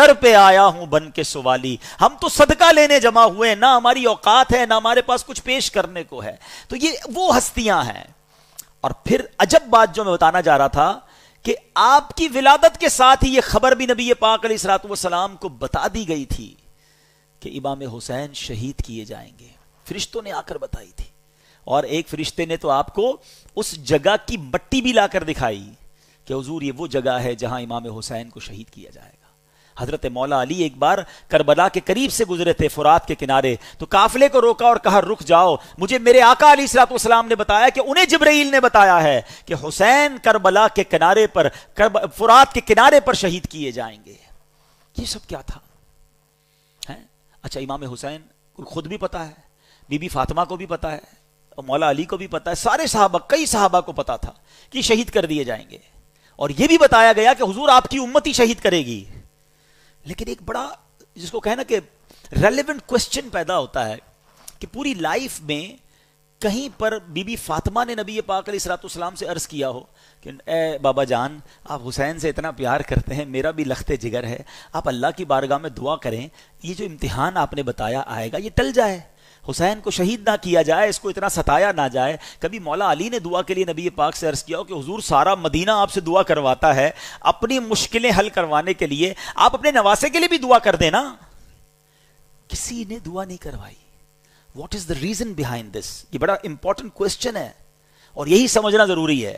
दर पे आया हूं बन के सवाली हम तो सदका लेने जमा हुए हैं ना हमारी औकात है ना हमारे पास कुछ पेश करने को है तो ये वो हस्तियां हैं और फिर अजब बात जो मैं बताना जा रहा था कि आपकी विलादत के साथ ही यह खबर भी नबी पाक सलाम को बता दी गई थी कि इमाम हुसैन शहीद किए जाएंगे फरिश्तों ने आकर बताई थी और एक फरिश्ते ने तो आपको उस जगह की मट्टी भी लाकर दिखाई कि हजूर ये वो जगह है जहां इमाम हुसैन को शहीद किया जाएगा हजरत मौला अली एक बार करबला के करीब से गुजरे थे फुरात के किनारे तो काफिले को रोका और कहा रुक जाओ मुझे मेरे आका अली सलाम ने बताया कि उन्हें जबरील ने बताया है कि हुसैन करबला के किनारे पर करब, फुरात के किनारे पर शहीद किए जाएंगे ये सब क्या था है? अच्छा इमाम हुसैन खुद भी पता है बीबी फातिमा को भी पता है और मौला अली को भी पता है सारे साहबा कई साहबा को पता था कि शहीद कर दिए जाएंगे और यह भी बताया गया कि हुजूर आपकी उम्मती शहीद करेगी लेकिन एक बड़ा जिसको कहे ना कि रेलिवेंट क्वेश्चन पैदा होता है कि पूरी लाइफ में कहीं पर बीबी फातिमा ने नबी पाक सलाम से अर्ज़ किया हो कि ए बाबा जान आप हुसैन से इतना प्यार करते हैं मेरा भी लखते जिगर है आप अल्लाह की बारगाह में दुआ करें ये जो इम्तिहान आपने बताया आएगा ये टल जाए हुसैन को शहीद ना किया जाए इसको इतना सताया ना जाए कभी मौला अली ने दुआ के लिए नबी पाक से अर्ज़ किया हो कि हुजूर सारा मदीना आपसे दुआ करवाता है अपनी मुश्किलें हल करवाने के लिए आप अपने नवासे के लिए भी दुआ कर देना किसी ने दुआ नहीं करवाई what is the reason behind this ये बड़ा इंपॉर्टेंट क्वेश्चन है और यही समझना ज़रूरी है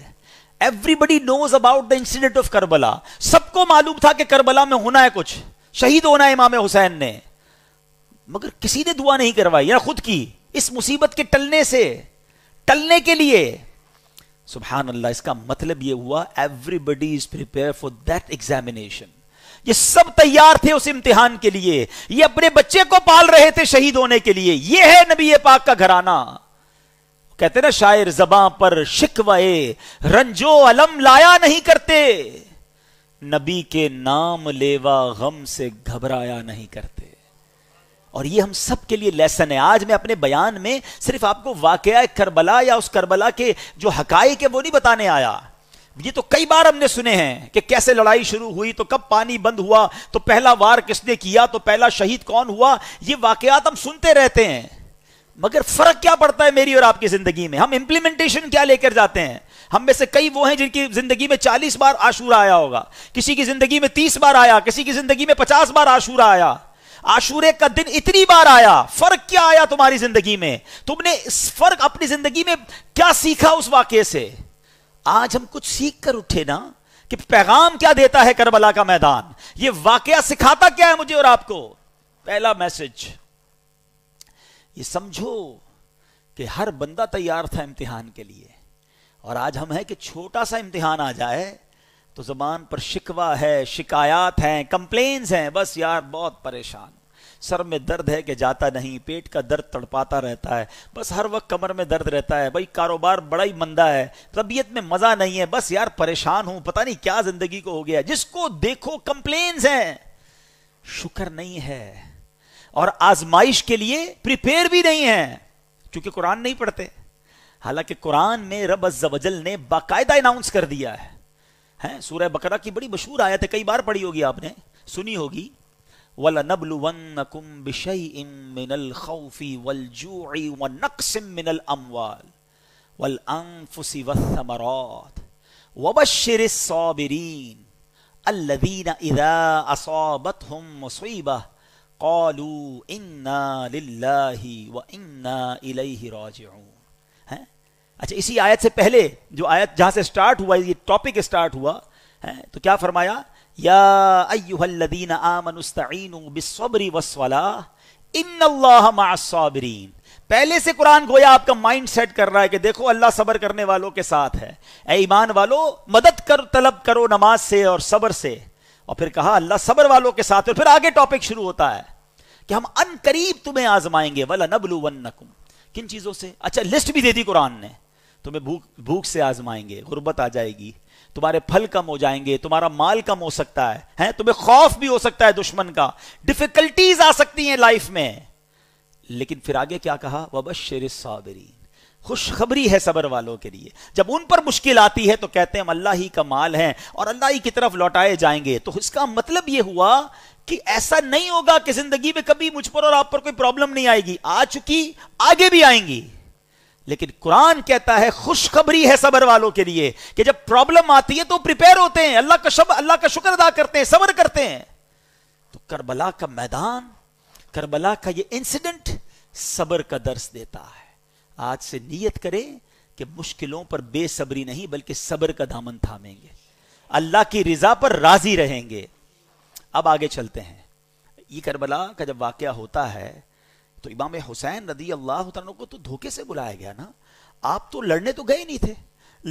everybody knows about the incident of Karbala सबको मालूम था कि करबला में होना है कुछ शहीद होना है इमाम हुसैन ने मगर किसी ने दुआ नहीं करवाई या खुद की इस मुसीबत के टलने से टलने के लिए सुबहान अल्लाह इसका मतलब यह हुआ everybody is prepare for that examination ये सब तैयार थे उस इम्तिहान के लिए ये अपने बच्चे को पाल रहे थे शहीद होने के लिए ये है नबी पाक का घराना कहते ना शायर जबां पर शिकवाए रंजो अलम लाया नहीं करते नबी के नाम लेवा गम से घबराया नहीं करते और ये हम सब के लिए लेसन है आज मैं अपने बयान में सिर्फ आपको वाकया करबला या उस करबला के जो हक है वो नहीं बताने आया ये तो कई बार हमने सुने हैं कि कैसे लड़ाई शुरू हुई तो कब पानी बंद हुआ तो पहला वार किसने किया तो पहला शहीद कौन हुआ ये वाकयात हम सुनते रहते हैं मगर फर्क क्या पड़ता है मेरी और आपकी जिंदगी में हम इंप्लीमेंटेशन क्या लेकर जाते हैं हम में से कई वो हैं जिनकी जिंदगी में 40 बार आशूरा आया होगा किसी की जिंदगी में 30 बार आया किसी की जिंदगी में 50 बार आशूरा आया आशूरे का दिन इतनी बार आया फर्क क्या आया तुम्हारी जिंदगी में तुमने इस फर्क अपनी जिंदगी में क्या सीखा उस वाक्य से आज हम कुछ सीख कर उठे ना कि पैगाम क्या देता है करबला का मैदान यह वाकया सिखाता क्या है मुझे और आपको पहला मैसेज ये समझो कि हर बंदा तैयार था इम्तिहान के लिए और आज हम है कि छोटा सा इम्तिहान आ जाए तो ज़बान पर शिकवा है शिकायत हैं कंप्लेन्स हैं बस यार बहुत परेशान सर में दर्द है कि जाता नहीं पेट का दर्द तड़पाता रहता है बस हर वक्त कमर में दर्द रहता है भाई कारोबार बड़ा ही मंदा है तबीयत में मज़ा नहीं है बस यार परेशान हूं पता नहीं क्या ज़िंदगी को हो गया जिसको देखो कंप्लेन्स हैं शुक्र नहीं है और आजमाइश के लिए प्रिपेयर भी नहीं है क्योंकि कुरान नहीं पढ़ते हालांकि कुरान में रब अजल ने बाकायदा अनाउंस कर दिया है है सूरह बकरा की बड़ी मशहूर आयत है कई बार पढ़ी होगी आपने सुनी होगी वल नबलुवन्नकुम मिनल खौफी वल जूई व नक्सिम मिनल अमवाल वल अनफुसि वस्समरात वबश्शिर साबिरीन अल्लज़ीन इज़ा असाबतहुम मुसीबह قالوا إنا لله وإنا إليه راجعون अच्छा इसी आयत से पहले जो आयत जहां से स्टार्ट हुआ ये टॉपिक स्टार्ट हुआ है तो क्या फरमाया या अयुहल्लदीन वसवला इन अल्लाह पहले से कुरान गोया आपका माइंड सेट कर रहा है कि देखो अल्लाह सबर करने वालों के साथ है ए ईमान वालो मदद कर तलब करो नमाज से और सबर से और फिर कहा अल्लाह सबर वालों के साथ और फिर आगे टॉपिक शुरू होता है कि हम अन करीब तुम्हें आजमाएंगे वला नबलू वन नकुम किन चीजों से अच्छा लिस्ट भी दे दी कुरान ने तुम्हें भूख भूख से आजमाएंगे गुर्बत आ जाएगी तुम्हारे फल कम हो जाएंगे तुम्हारा माल कम हो सकता है हैं तुम्हें खौफ भी हो सकता है दुश्मन का डिफिकल्टीज आ सकती हैं लाइफ में लेकिन फिर आगे क्या कहा वबशर साबरीन खुशखबरी है सबर वालों के लिए जब उन पर मुश्किल आती है तो कहते हैं हम अल्लाह ही का माल है और अल्लाह ही की तरफ लौटाए जाएंगे तो इसका मतलब यह हुआ कि ऐसा नहीं होगा कि जिंदगी में कभी मुझ पर और आप पर कोई प्रॉब्लम नहीं आएगी आ चुकी आगे भी आएंगी लेकिन कुरान कहता है खुशखबरी है सबर वालों के लिए कि जब प्रॉब्लम आती है तो प्रिपेयर होते हैं अल्लाह का शब अल्लाह का शुक्र अदा करते हैं सबर करते हैं तो करबला का मैदान करबला का ये इंसिडेंट सबर का दर्श देता है आज से नीयत करें कि मुश्किलों पर बेसब्री नहीं बल्कि सबर का दामन थामेंगे अल्लाह की रिजा पर राजी रहेंगे अब आगे चलते हैं ये करबला का जब वाक़ होता है तो इमाम हुसैन रदी अल्लाह को तो धोखे से बुलाया गया ना आप तो लड़ने तो गए नहीं थे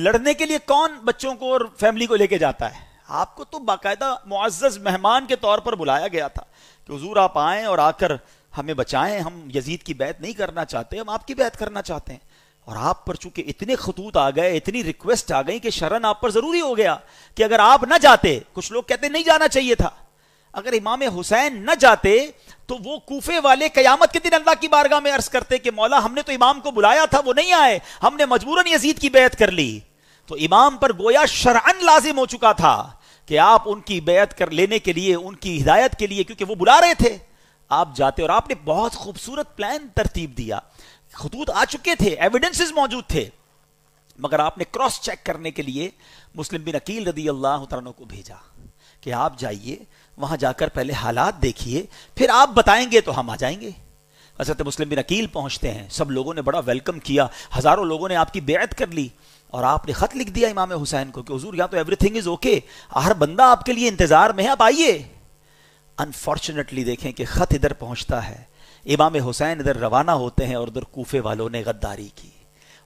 लड़ने के लिए कौन बच्चों को और फैमिली को लेके जाता है आपको तो बाकायदा मुआजस मेहमान के तौर पर बुलाया गया था कि हजूर आप आए और आकर हमें बचाएं हम यजीद की बैत नहीं करना चाहते हम आपकी बैत करना चाहते हैं और आप पर चूंकि इतने खतूत आ गए इतनी रिक्वेस्ट आ गई कि शरण आप पर जरूरी हो गया कि अगर आप ना जाते कुछ लोग कहते नहीं जाना चाहिए था अगर इमाम हुसैन न जाते तो वो कूफे वाले कयामत के दिन अल्लाह की बारगाह में अर्ज करते कि मौला हमने तो इमाम को बुलाया था वो नहीं आए हमने मजबूरन यजीद की बैत कर ली तो इमाम पर गोया शरअन लाजिम हो चुका था कि आप उनकी बैत कर लेने के लिए उनकी हिदायत के लिए क्योंकि वो बुला रहे थे आप जाते और आपने बहुत खूबसूरत प्लान तरतीब दिया खतूत आ चुके थे एविडेंसेस मौजूद थे मगर आपने क्रॉस चेक करने के लिए मुस्लिम बिन अकील रदी अल्लाह को भेजा कि आप जाइए वहां जाकर पहले हालात देखिए फिर आप बताएंगे तो हम आ जाएंगे हजरत मुस्लिम बिन अकील पहुंचते हैं सब लोगों ने बड़ा वेलकम किया हजारों लोगों ने आपकी बेत कर ली और आपने खत लिख दिया इमाम हुसैन को कि हजूर यहां तो एवरीथिंग इज ओके हर बंदा आपके लिए इंतजार में है आप आइए अनफॉर्चुनेटली देखें कि खत इधर पहुंचता है इमाम हुसैन इधर रवाना होते हैं और उधर कूफे वालों ने गद्दारी की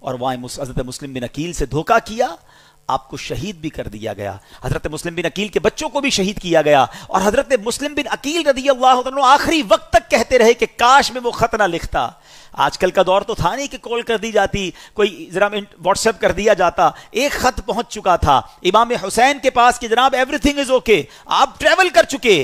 और वहां हजरत मुस्लिम बिन अकील से धोखा किया आपको शहीद भी कर दिया गया हजरत मुस्लिम बिन अकील के बच्चों को भी शहीद किया गया और हजरत मुस्लिम बिन अकील रदी अल्लाह आखिरी वक्त तक कहते रहे कि काश में वो खतना लिखता आजकल का दौर तो था नहीं कि कॉल कर दी जाती कोई जरा व्हाट्सएप कर दिया जाता एक खत पहुंच चुका था इमाम हुसैन के पास कि जनाब एवरीथिंग इज ओके आप ट्रेवल कर चुके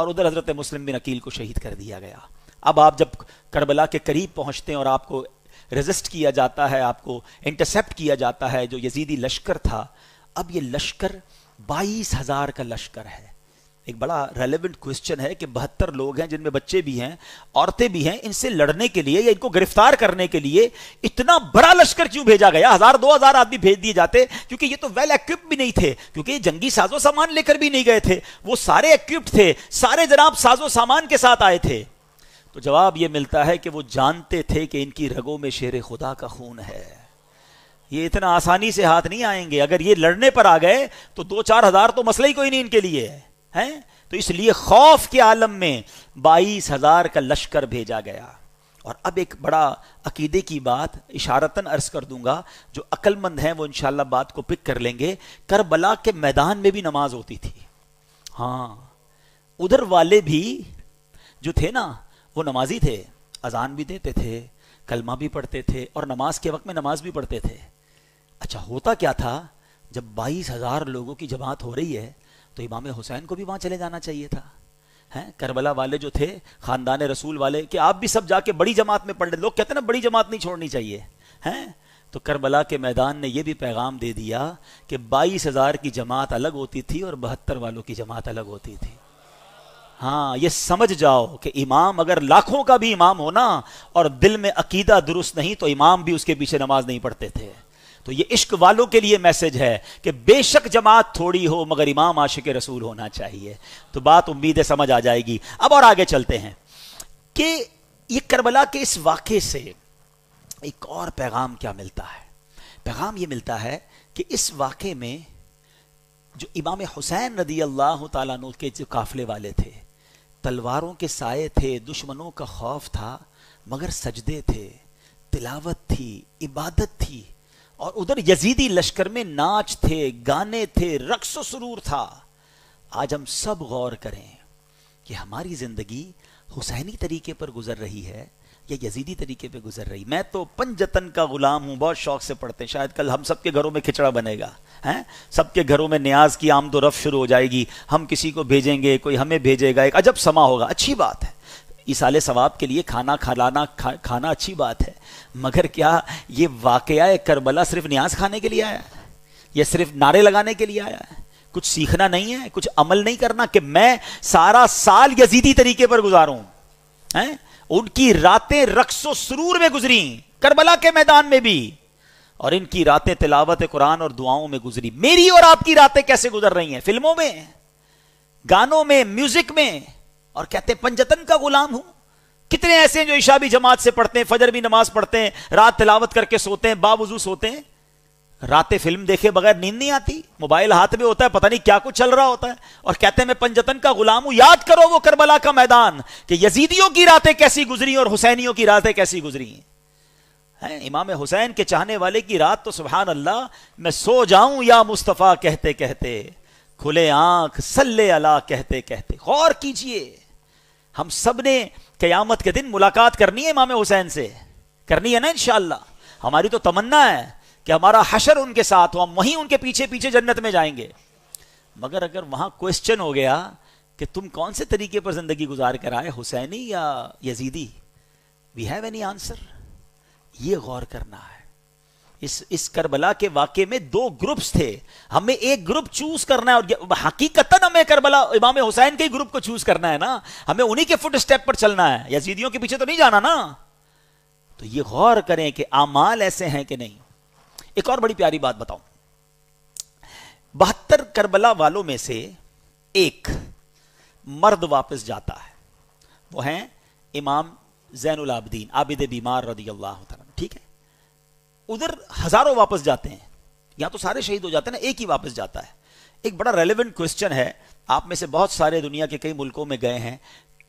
और उधर हजरत मुस्लिम बिन अकील को शहीद कर दिया गया अब आप जब करबला के करीब पहुंचते हैं और आपको रजिस्ट किया जाता है आपको इंटरसेप्ट किया जाता है जो यजीदी लश्कर था अब ये लश्कर बाईस हज़ार का लश्कर है एक बड़ा रेलिवेंट क्वेश्चन है कि बहत्तर लोग हैं जिनमें बच्चे भी हैं औरतें भी हैं इनसे लड़ने के लिए या इनको गिरफ्तार करने के लिए इतना बड़ा लश्कर क्यों भेजा गया हजार दो हजार आदमी भेज दिए जाते क्योंकि ये तो वेल इक्विप भी नहीं थे क्योंकि ये जंगी साजो सामान लेकर भी नहीं गए थे वो सारे इक्विप्ड थे सारे जनाब साजो सामान के साथ आए थे तो जवाब यह मिलता है कि वो जानते थे कि इनकी रगों में शेर खुदा का खून है ये इतना आसानी से हाथ नहीं आएंगे अगर ये लड़ने पर आ गए तो दो चार हजार तो मसला ही कोई नहीं इनके लिए है हैं तो इसलिए खौफ के आलम में बाईस हजार का लश्कर भेजा गया और अब एक बड़ा अकीदे की बात इशारतन अर्ज कर दूंगा जो अक्लमंद हैं वो इनशाला बात को पिक कर लेंगे करबला के मैदान में भी नमाज होती थी हाँ उधर वाले भी जो थे ना वो नमाजी थे अजान भी देते थे कलमा भी पढ़ते थे और नमाज के वक्त में नमाज भी पढ़ते थे अच्छा होता क्या था जब बाईस हज़ार लोगों की जमात हो रही है तो इमाम हुसैन को भी वहाँ चले जाना चाहिए था हैं करबला वाले जो थे ख़ानदान रसूल वाले कि आप भी सब जाके बड़ी जमात में पढ़ रहे लोग कहते हैं ना बड़ी जमात नहीं छोड़नी चाहिए हैं तो करबला के मैदान ने यह भी पैगाम दे दिया कि बाईस हज़ार की जमात अलग होती थी और बहत्तर वालों की जमात अलग होती थी हाँ ये समझ जाओ कि इमाम अगर लाखों का भी इमाम हो ना और दिल में अकीदा दुरुस्त नहीं तो इमाम भी उसके पीछे नमाज नहीं पढ़ते थे तो ये इश्क वालों के लिए मैसेज है कि बेशक जमात थोड़ी हो मगर इमाम आशिक रसूल होना चाहिए तो बात उम्मीद है समझ आ जाएगी अब और आगे चलते हैं कि ये करबला के इस वाक्य से एक और पैगाम क्या मिलता है पैगाम ये मिलता है कि इस वाक़े में जो इमाम हुसैन रदी अल्लाह तु के जो काफले वाले थे तलवारों के साए थे दुश्मनों का खौफ था मगर सजदे थे तिलावत थी इबादत थी और उधर यजीदी लश्कर में नाच थे गाने थे रक्स सुरूर था आज हम सब गौर करें कि हमारी जिंदगी हुसैनी तरीके पर गुजर रही है ये यजीदी तरीके पे गुजर रही मैं तो पंजतन का गुलाम हूं बहुत शौक से पढ़ते हैं शायद कल हम सबके घरों में खिचड़ा बनेगा हैं सबके घरों में न्याज की आमद रफ शुरू हो जाएगी हम किसी को भेजेंगे कोई हमें भेजेगा एक अजब समा होगा अच्छी बात है इस आले सवाब के लिए खाना खिलाना खा, खाना अच्छी बात है मगर क्या ये वाकया करबला सिर्फ न्याज खाने के लिए आया है या सिर्फ नारे लगाने के लिए आया है कुछ सीखना नहीं है कुछ अमल नहीं करना कि मैं सारा साल यजीदी तरीके पर गुजारूं हैं उनकी रातें रक्सो सुरूर में गुजरी करबला के मैदान में भी और इनकी रातें तिलावत कुरान और दुआओं में गुजरी मेरी और आपकी रातें कैसे गुजर रही हैं फिल्मों में गानों में म्यूजिक में और कहते पंजतन का गुलाम हूं कितने ऐसे हैं जो ईशा भी जमात से पढ़ते हैं फजर भी नमाज पढ़ते हैं रात तिलावत करके सोते हैं बावजू सोते हैं रातें फिल्म देखे बगैर नींद नहीं आती मोबाइल हाथ में होता है पता नहीं क्या कुछ चल रहा होता है और कहते हैं मैं पंजतन का गुलाम हूं याद करो वो करबला का मैदान कि यजीदियों की रातें कैसी गुजरी और हुसैनियों की रातें कैसी गुजरी हैं इमाम हुसैन के चाहने वाले की रात तो सुबहान अल्लाह मैं सो जाऊं या मुस्तफ़ा कहते कहते खुले आंख सल्ले अला कहते कहते गौर कीजिए हम सब ने कयामत के दिन मुलाकात करनी है इमाम हुसैन से करनी है ना इनशाला हमारी तो तमन्ना है कि हमारा हशर उनके साथ हो हम वहीं उनके पीछे पीछे जन्नत में जाएंगे मगर अगर वहां क्वेश्चन हो गया कि तुम कौन से तरीके पर जिंदगी गुजार कर आए हुसैनी या यजीदी वी हैव एनी आंसर ये गौर करना है इस इस करबला के वाक्य में दो ग्रुप्स थे हमें एक ग्रुप चूज करना है और हकीकतन हमें करबला इमाम हुसैन के ग्रुप को चूज करना है ना हमें उन्हीं के फुट स्टेप पर चलना है यजीदियों के पीछे तो नहीं जाना ना तो ये गौर करें कि आमाल ऐसे हैं कि नहीं एक और बड़ी प्यारी बात बताऊं बहत्तर करबला वालों में से एक मर्द वापस जाता है वो हैं इमाम जैनुल आबदीन आबिद बीमार रदी अल्लाह ठीक है उधर हजारों वापस जाते हैं या तो सारे शहीद हो जाते हैं ना एक ही वापस जाता है एक बड़ा रेलिवेंट क्वेश्चन है आप में से बहुत सारे दुनिया के कई मुल्कों में गए हैं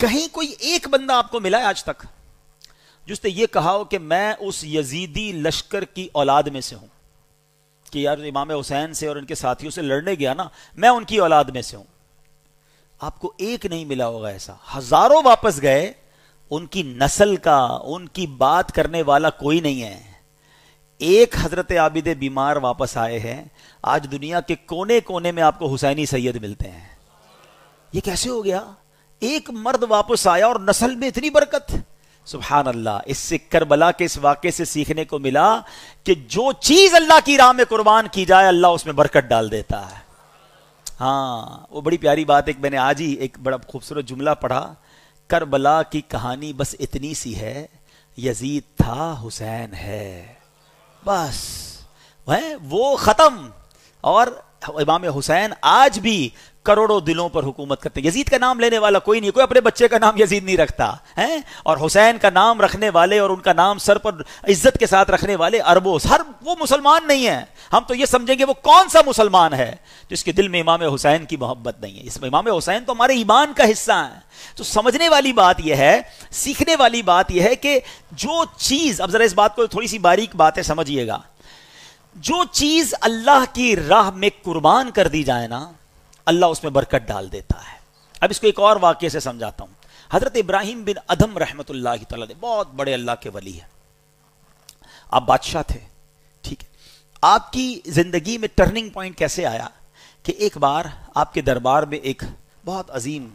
कहीं कोई एक बंदा आपको मिला है आज तक जिसने ये कहा हो कि मैं उस यजीदी लश्कर की औलाद में से हूं कि यार इमाम हुसैन से और उनके साथियों से लड़ने गया ना मैं उनकी औलाद में से हूं आपको एक नहीं मिला होगा ऐसा हजारों वापस गए उनकी नस्ल का उनकी बात करने वाला कोई नहीं है एक हजरत आबिद बीमार वापस आए हैं आज दुनिया के कोने कोने में आपको हुसैनी सैयद मिलते हैं ये कैसे हो गया एक मर्द वापस आया और नस्ल में इतनी बरकत सुबहान अल्लाह इससे करबला के इस वाक्य से सीखने को मिला कि जो चीज़ अल्लाह की राह में कुर्बान की जाए अल्लाह उसमें बरकत डाल देता है हाँ वो बड़ी प्यारी बात एक मैंने आज ही एक बड़ा खूबसूरत जुमला पढ़ा करबला की कहानी बस इतनी सी है यजीद था हुसैन है बस वह वो ख़त्म और इमाम हुसैन आज भी करोड़ों दिलों पर हुकूमत करते यजीद का नाम लेने वाला कोई नहीं कोई अपने बच्चे का नाम यजीद नहीं रखता है और हुसैन का नाम रखने वाले और उनका नाम सर पर इज्जत के साथ रखने वाले अरबोस हर वो मुसलमान नहीं है हम तो ये समझेंगे वो कौन सा मुसलमान है जिसके तो दिल में इमाम हुसैन की मोहब्बत नहीं है इसमें इमाम हुसैन तो हमारे ईमान का हिस्सा है तो समझने वाली बात यह है सीखने वाली बात यह है कि जो चीज़ अब जरा इस बात को थोड़ी सी बारीक बातें समझिएगा जो चीज़ अल्लाह की राह में कुर्बान कर दी जाए ना अल्लाह उसमें बरकत डाल देता है अब इसको एक और वाक्य से समझाता हूं हज़रत इब्राहिम बिन अदम रहमत बहुत बड़े अल्लाह के वली है आप बादशाह थे ठीक है आपकी ज़िंदगी में टर्निंग पॉइंट कैसे आया कि एक बार आपके दरबार में एक बहुत अजीम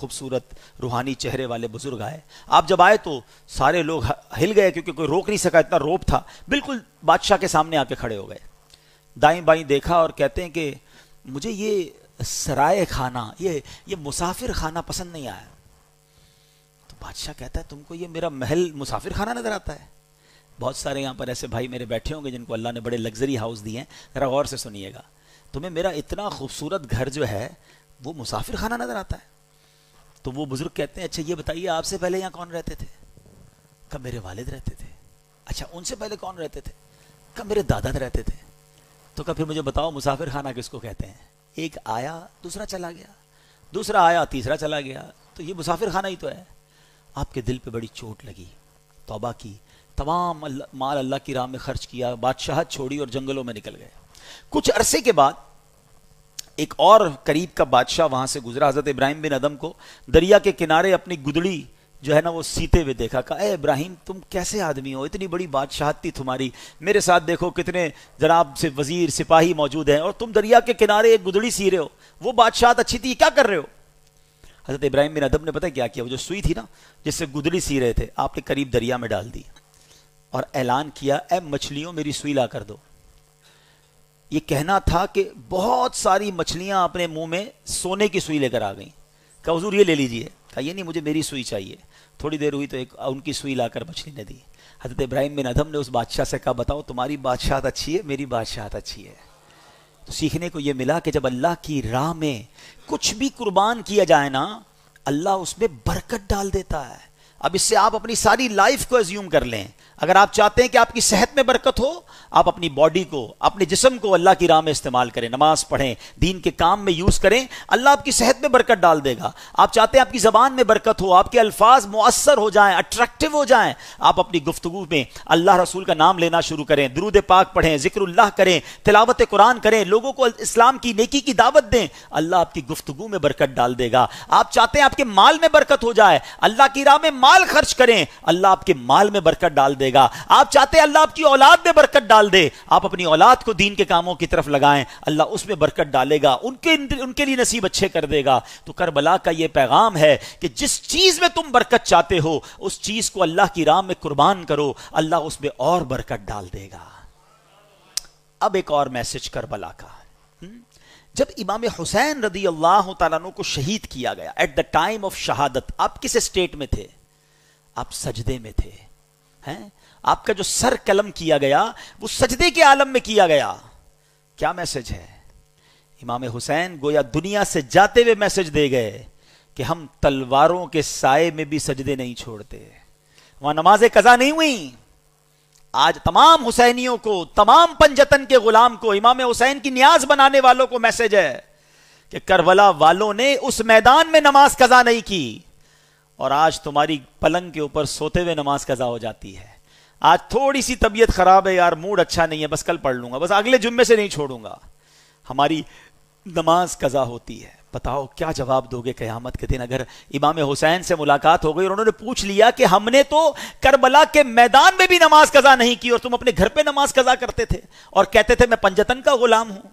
खूबसूरत रूहानी चेहरे वाले बुजुर्ग आए आप जब आए तो सारे लोग हिल गए क्योंकि कोई रोक नहीं सका इतना रोप था बिल्कुल बादशाह के सामने आके खड़े हो गए दाई बाई देखा और कहते हैं कि मुझे ये सराय खाना ये ये मुसाफिर खाना पसंद नहीं आया तो बादशाह कहता है तुमको ये मेरा महल मुसाफिर खाना नज़र आता है बहुत सारे यहाँ पर ऐसे भाई मेरे बैठे होंगे जिनको अल्लाह ने बड़े लग्जरी हाउस दिए हैं ज़रा गौर से सुनिएगा तुम्हें मेरा इतना खूबसूरत घर जो है वो मुसाफिर खाना नज़र आता है तो वो बुज़ुर्ग कहते हैं अच्छा ये बताइए आपसे पहले यहाँ कौन रहते थे कब मेरे वालिद रहते थे अच्छा उनसे पहले कौन रहते थे कब मेरे दादा रहते थे तो कब फिर मुझे बताओ मुसाफिर खाना किसको कहते हैं एक आया दूसरा चला गया दूसरा आया तीसरा चला गया तो ये मुसाफिर खाना ही तो है आपके दिल पे बड़ी चोट लगी तोबा की तमाम अल्ला, माल अल्लाह की राह में खर्च किया बादशाह छोड़ी और जंगलों में निकल गए कुछ अरसे के बाद एक और करीब का बादशाह वहां से गुजरा हजरत इब्राहिम बिन अदम को दरिया के किनारे अपनी गुदड़ी जो है ना वो सीते हुए देखा कहा इब्राहिम तुम कैसे आदमी हो इतनी बड़ी बादशाहत थी तुम्हारी मेरे साथ देखो कितने जनाब से वजीर सिपाही मौजूद हैं और तुम दरिया के किनारे एक गुदड़ी सी रहे हो वो बादशाहत अच्छी थी क्या कर रहे हो हजरत इब्राहिम बिन अदब ने पता क्या किया वो जो सुई थी ना जिससे गुदड़ी सी रहे थे आपने करीब दरिया में डाल दी और ऐलान किया ए मछलियों मेरी सुई ला कर दो ये कहना था कि बहुत सारी मछलियां अपने मुंह में सोने की सुई लेकर आ गई का हजूर ये ले लीजिए कहा ये नहीं मुझे मेरी सुई चाहिए थोड़ी देर हुई तो एक उनकी सुई लाकर मछली ने दी हजरत इब्राहिम बिन अदम ने उस बादशाह से कहा बताओ तुम्हारी बादशाहत अच्छी है मेरी बादशाहत अच्छी है तो सीखने को ये मिला कि जब अल्लाह की राह में कुछ भी कुर्बान किया जाए ना अल्लाह उसमें बरकत डाल देता है अब इससे आप अपनी सारी लाइफ को एज्यूम कर लें अगर आप चाहते हैं कि आपकी सेहत में बरकत हो आप अपनी बॉडी को अपने जिसम को अल्लाह की राह में इस्तेमाल करें नमाज पढ़ें दीन के काम में यूज़ करें अल्लाह आपकी सेहत में बरकत डाल देगा आप चाहते हैं आपकी ज़बान में बरकत हो आपके अल्फाज मؤसर हो जाएं अट्रैक्टिव हो जाएं आप अपनी गुफ्तु में अल्लाह रसूल का नाम लेना शुरू करें दरूद पाक पढ़ें जिक्रल्लाह करें तिलावत कुरान करें लोगों को इस्लाम की नेकी की दावत दें अल्लाह आपकी गुफ्तु में बरकत डाल देगा आप चाहते हैं आपके माल में बरकत हो जाए अल्लाह की राह में माल खर्च करें अल्लाह आपके माल में बरकत डाल देगा देगा आप चाहते हैं अल्लाह आपकी औलाद में बरकत डाल दे आप अपनी औलाद को दीन के कामों की तरफ लगाएं अल्लाह उसमें बरकत डालेगा उनके उनके लिए नसीब अच्छे कर देगा तो करबला का यह पैगाम है कि जिस चीज में तुम बरकत चाहते हो उस चीज को अल्लाह की राम में कुर्बान करो अल्लाह उसमें और बरकत डाल देगा अब एक और मैसेज करबला का हम्म? जब इमाम हुसैन रदी अल्लाह तु को शहीद किया गया एट द टाइम ऑफ शहादत आप किस स्टेट में थे आप सजदे में थे हैं आपका जो सर कलम किया गया वो सजदे के आलम में किया गया क्या मैसेज है इमाम हुसैन गोया दुनिया से जाते हुए मैसेज दे गए कि हम तलवारों के साय में भी सजदे नहीं छोड़ते वहां नमाजें कजा नहीं हुई आज तमाम हुसैनियों को तमाम पंजतन के गुलाम को इमाम हुसैन की न्याज बनाने वालों को मैसेज है कि करबला वालों ने उस मैदान में नमाज कजा नहीं की और आज तुम्हारी पलंग के ऊपर सोते हुए नमाज कजा हो जाती है आज थोड़ी सी तबीयत खराब है यार मूड अच्छा नहीं है बस कल पढ़ लूंगा बस अगले जुम्मे से नहीं छोड़ूंगा हमारी नमाज कजा होती है बताओ क्या जवाब दोगे कयामत के दिन अगर इमाम हुसैन से मुलाकात हो गई और उन्होंने पूछ लिया कि हमने तो करबला के मैदान में भी नमाज कजा नहीं की और तुम अपने घर पर नमाज कजा करते थे और कहते थे मैं पंजतन का गुलाम हूं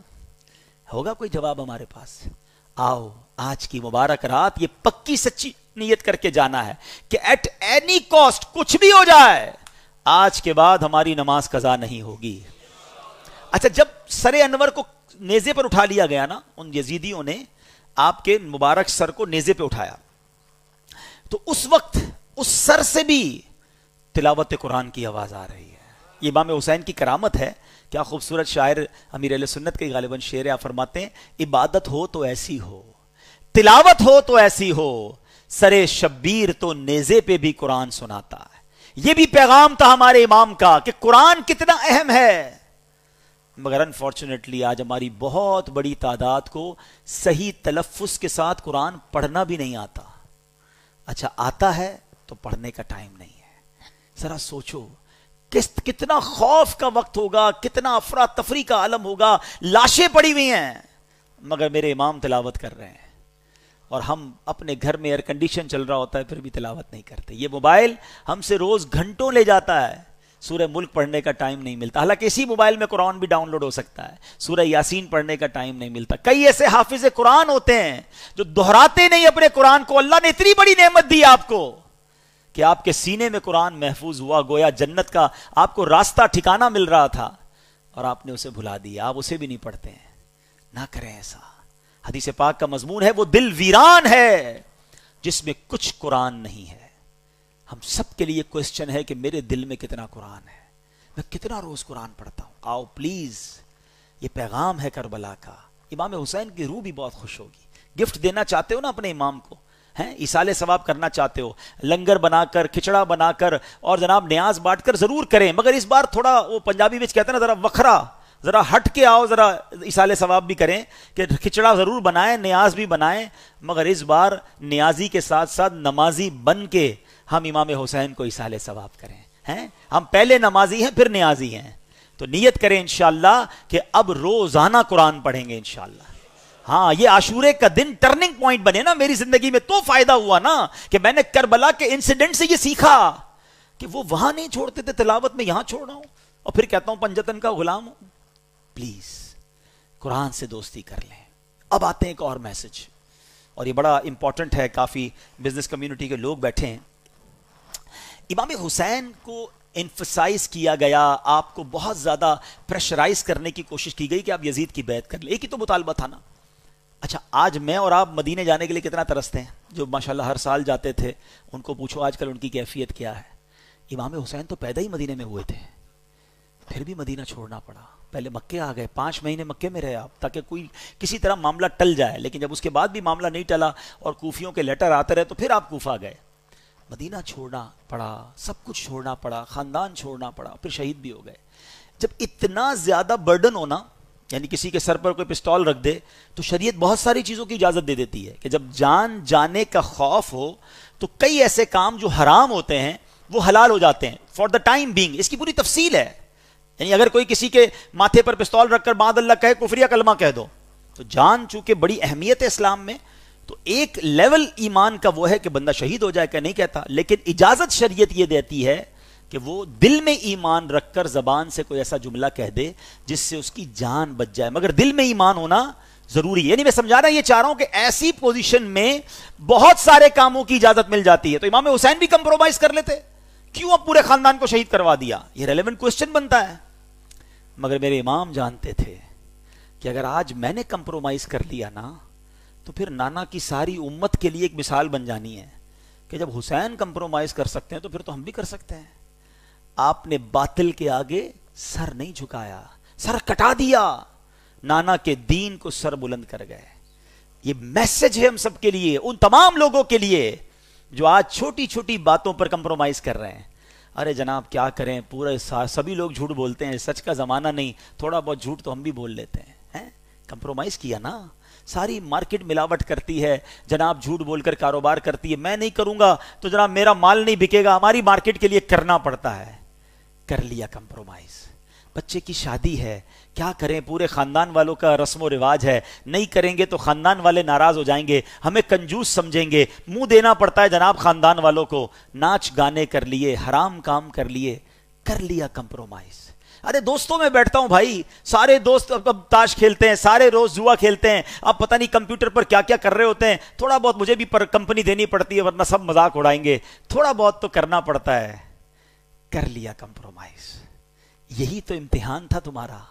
होगा कोई जवाब हमारे पास आओ आज की मुबारक रात ये पक्की सच्ची नीयत करके जाना है कि एट एनी कॉस्ट कुछ भी हो जाए आज के बाद हमारी नमाज कजा नहीं होगी अच्छा जब सरे अनवर को नेजे पर उठा लिया गया ना उन यजीदियों ने आपके मुबारक सर को नेजे पे उठाया तो उस वक्त उस सर से भी तिलावत कुरान की आवाज आ रही है ये इमाम हुसैन की करामत है क्या खूबसूरत शायर अमीर सुन्नत के गालिबन शेर या फरमाते हैं इबादत हो तो ऐसी हो तिलावत हो तो ऐसी हो सरे शब्बीर तो नेजे पे भी कुरान सुनाता है यह भी पैगाम था हमारे इमाम का कि कुरान कितना अहम है मगर अनफॉर्चुनेटली आज हमारी बहुत बड़ी तादाद को सही तलफ़ के साथ कुरान पढ़ना भी नहीं आता अच्छा आता है तो पढ़ने का टाइम नहीं है ज़रा सोचो किस कितना खौफ का वक्त होगा कितना अफरा तफरी का आलम होगा लाशें पड़ी हुई हैं मगर मेरे इमाम तिलावत कर रहे हैं और हम अपने घर में एयर कंडीशन चल रहा होता है फिर भी तिलावत नहीं करते ये मोबाइल हमसे रोज घंटों ले जाता है सूर्य मुल्क पढ़ने का टाइम नहीं मिलता हालांकि इसी मोबाइल में कुरान भी डाउनलोड हो सकता है सूर्य यासीन पढ़ने का टाइम नहीं मिलता कई ऐसे हाफिज कुरान होते हैं जो दोहराते नहीं अपने कुरान को अल्लाह ने इतनी बड़ी नेमत दी आपको कि आपके सीने में कुरान महफूज हुआ गोया जन्नत का आपको रास्ता ठिकाना मिल रहा था और आपने उसे भुला दिया आप उसे भी नहीं पढ़ते हैं ना करें ऐसा हदीस पाक का मजमून है वो दिल वीरान है जिसमें कुछ कुरान नहीं है हम सब के लिए क्वेश्चन है कि मेरे दिल में कितना कुरान है मैं कितना रोज कुरान पढ़ता हूं आओ प्लीज ये पैगाम है करबला का इमाम हुसैन की रूह भी बहुत खुश होगी गिफ्ट देना चाहते हो ना अपने इमाम को हैं इसाले सवाब करना चाहते हो लंगर बनाकर खिचड़ा बनाकर और जनाब न्याज बांटकर जरूर करें मगर इस बार थोड़ा वो पंजाबी में कहते हैं ना जरा वखरा ज़रा हट के आओ ज़रा इसाल सवाब भी करें कि खिचड़ा ज़रूर बनाएं न्याज भी बनाएं मगर इस बार न्याजी के साथ साथ नमाजी बन के हम इमाम हुसैन को इसाल सवाब करें हैं हम पहले नमाजी हैं फिर न्याजी हैं तो नीयत करें इनशाला कि अब रोज़ाना कुरान पढ़ेंगे इनशाला हाँ ये आशूरे का दिन टर्निंग पॉइंट बने ना मेरी जिंदगी में तो फायदा हुआ ना कि मैंने करबला के इंसिडेंट से ये सीखा कि वो वहां नहीं छोड़ते थे तिलावत में यहां छोड़ रहा हूं और फिर कहता हूं पंजतन का गुलाम हूं प्लीज कुरान से दोस्ती कर लें अब आते हैं एक और मैसेज और ये बड़ा इंपॉर्टेंट है काफ़ी बिजनेस कम्युनिटी के लोग बैठे हैं इमाम हुसैन को इंफोसाइज किया गया आपको बहुत ज़्यादा प्रेशराइज करने की कोशिश की गई कि आप यजीद की बैत कर लें एक ही तो मुतालबा था ना अच्छा आज मैं और आप मदीने जाने के लिए कितना तरसते हैं जो माशाल्लाह हर साल जाते थे उनको पूछो आजकल उनकी कैफियत क्या है इमाम हुसैन तो पैदा ही मदीने में हुए थे फिर भी मदीना छोड़ना पड़ा पहले मक्के आ गए पांच महीने मक्के में रहे आप ताकि कोई किसी तरह मामला टल जाए लेकिन जब उसके बाद भी मामला नहीं टला और कूफियों के लेटर आते रहे तो फिर आप कूफा गए मदीना छोड़ना पड़ा सब कुछ छोड़ना पड़ा ख़ानदान छोड़ना पड़ा फिर शहीद भी हो गए जब इतना ज़्यादा बर्डन होना यानी किसी के सर पर कोई पिस्तौल रख दे तो शरीयत बहुत सारी चीज़ों की इजाज़त दे देती है कि जब जान जाने का खौफ हो तो कई ऐसे काम जो हराम होते हैं वो हलाल हो जाते हैं फॉर द टाइम बींग इसकी पूरी तफसील है यानी अगर कोई किसी के माथे पर पिस्तौल रखकर बाद अल्लाह कहे कुफरिया कलमा कह दो तो जान चूंकि बड़ी अहमियत है इस्लाम में तो एक लेवल ईमान का वो है कि बंदा शहीद हो जाए क्या नहीं कहता लेकिन इजाजत शरीयत ये देती है कि वो दिल में ईमान रखकर जबान से कोई ऐसा जुमला कह दे जिससे उसकी जान बच जाए मगर दिल में ईमान होना जरूरी यानी मैं समझाना ये चाह रहा हूं कि ऐसी पोजीशन में बहुत सारे कामों की इजाजत मिल जाती है तो इमाम हुसैन भी कंप्रोमाइज कर लेते क्यों अब पूरे खानदान को शहीद करवा दिया ये रेलिवेंट क्वेश्चन बनता है मगर मेरे इमाम जानते थे कि अगर आज मैंने कंप्रोमाइज़ कर लिया ना तो फिर नाना की सारी उम्मत के लिए एक मिसाल बन जानी है कि जब हुसैन कंप्रोमाइज़ कर सकते हैं तो फिर तो हम भी कर सकते हैं आपने बातिल के आगे सर नहीं झुकाया सर कटा दिया नाना के दीन को सर बुलंद कर गए ये मैसेज है हम सबके लिए उन तमाम लोगों के लिए जो आज छोटी छोटी बातों पर कंप्रोमाइज कर रहे हैं अरे जनाब क्या करें पूरे सभी लोग झूठ बोलते हैं सच का ज़माना नहीं थोड़ा बहुत झूठ तो हम भी बोल लेते हैं हैं कंप्रोमाइज़ किया ना सारी मार्केट मिलावट करती है जनाब झूठ बोलकर कारोबार करती है मैं नहीं करूंगा तो जनाब मेरा माल नहीं बिकेगा हमारी मार्केट के लिए करना पड़ता है कर लिया कंप्रोमाइज़ बच्चे की शादी है क्या करें पूरे ख़ानदान वालों का रस्म व रिवाज है नहीं करेंगे तो ख़ानदान वाले नाराज़ हो जाएंगे हमें कंजूस समझेंगे मुंह देना पड़ता है जनाब ख़ानदान वालों को नाच गाने कर लिए हराम काम कर लिए कर लिया कंप्रोमाइज़ अरे दोस्तों में बैठता हूं भाई सारे दोस्त अब, अब ताश खेलते हैं सारे रोज जुआ खेलते हैं अब पता नहीं कंप्यूटर पर क्या क्या कर रहे होते हैं थोड़ा बहुत मुझे भी पर कंपनी देनी पड़ती है वरना सब मजाक उड़ाएंगे थोड़ा बहुत तो करना पड़ता है कर लिया कंप्रोमाइज यही तो इम्तिहान था तुम्हारा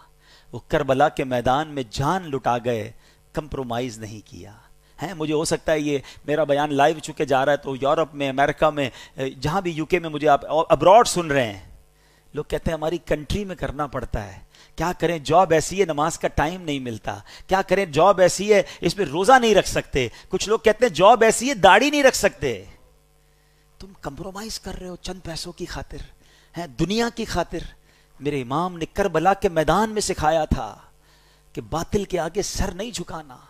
वो करबला के मैदान में जान लुटा गए कंप्रोमाइज़ नहीं किया है मुझे हो सकता है ये मेरा बयान लाइव चुके जा रहा है तो यूरोप में अमेरिका में जहां भी यूके में मुझे आप अब्रॉड सुन रहे हैं लोग कहते हैं हमारी कंट्री में करना पड़ता है क्या करें जॉब ऐसी है नमाज का टाइम नहीं मिलता क्या करें जॉब ऐसी है इसमें रोज़ा नहीं रख सकते कुछ लोग कहते हैं जॉब ऐसी है दाढ़ी नहीं रख सकते तुम कंप्रोमाइज़ कर रहे हो चंद पैसों की खातिर है दुनिया की खातिर मेरे इमाम ने करबला के मैदान में सिखाया था कि बातिल के आगे सर नहीं झुकाना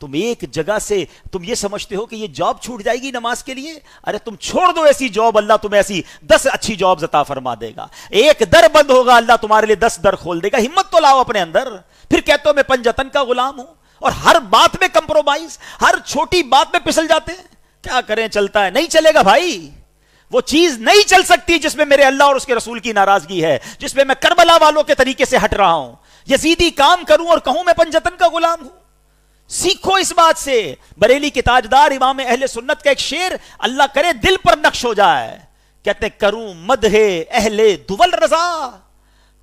तुम एक जगह से तुम ये समझते हो कि ये जॉब छूट जाएगी नमाज के लिए अरे तुम छोड़ दो ऐसी जॉब अल्लाह तुम्हें ऐसी दस अच्छी जॉब जता फरमा देगा एक दर बंद होगा अल्लाह तुम्हारे लिए दस दर खोल देगा हिम्मत तो लाओ अपने अंदर फिर कहते हो मैं पंजतन का गुलाम हूं और हर बात में कंप्रोमाइज हर छोटी बात में पिसल जाते हैं क्या करें चलता है नहीं चलेगा भाई वो चीज नहीं चल सकती जिसमें मेरे अल्लाह और उसके रसूल की नाराजगी है जिसमें मैं करबला वालों के तरीके से हट रहा हूं यजीदी काम करूं और कहूं मैं पंजतन का गुलाम हूं सीखो इस बात से बरेली के ताजदार इमाम अहले सुन्नत का एक शेर अल्लाह करे दिल पर नक्श हो जाए कहते करूं मदहे अहले दुवल रजा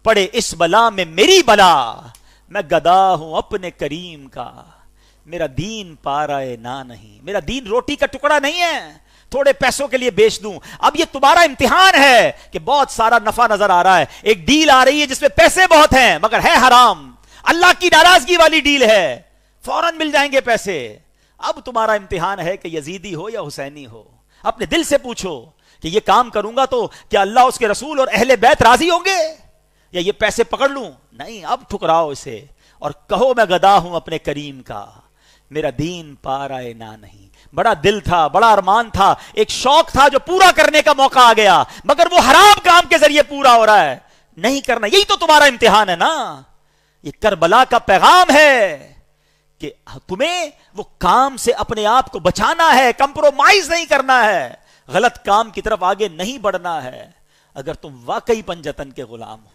पड़े इस बला में मेरी बला मैं गदा हूं अपने करीम का मेरा दीन पारा ना नहीं मेरा दीन रोटी का टुकड़ा नहीं है थोड़े पैसों के लिए बेच दूं अब ये तुम्हारा इम्तिहान है कि बहुत सारा नफा नजर आ रहा है एक डील आ रही है जिसमें पैसे बहुत हैं मगर है हराम अल्लाह की नाराजगी वाली डील है फौरन मिल जाएंगे पैसे अब तुम्हारा इम्तिहान है कि यजीदी हो या हुसैनी हो अपने दिल से पूछो कि ये काम करूंगा तो क्या अल्लाह उसके रसूल और अहले बैत राजी होंगे या ये पैसे पकड़ लूं नहीं अब ठुकराओ इसे और कहो मैं गदा हूं अपने करीम का मेरा दीन पारा ना नहीं बड़ा दिल था बड़ा अरमान था एक शौक था जो पूरा करने का मौका आ गया मगर वो हराम काम के जरिए पूरा हो रहा है नहीं करना यही तो तुम्हारा इम्तिहान है ना ये करबला का पैगाम है कि तुम्हें वो काम से अपने आप को बचाना है कंप्रोमाइज नहीं करना है गलत काम की तरफ आगे नहीं बढ़ना है अगर तुम वाकई पंजतन के गुलाम हो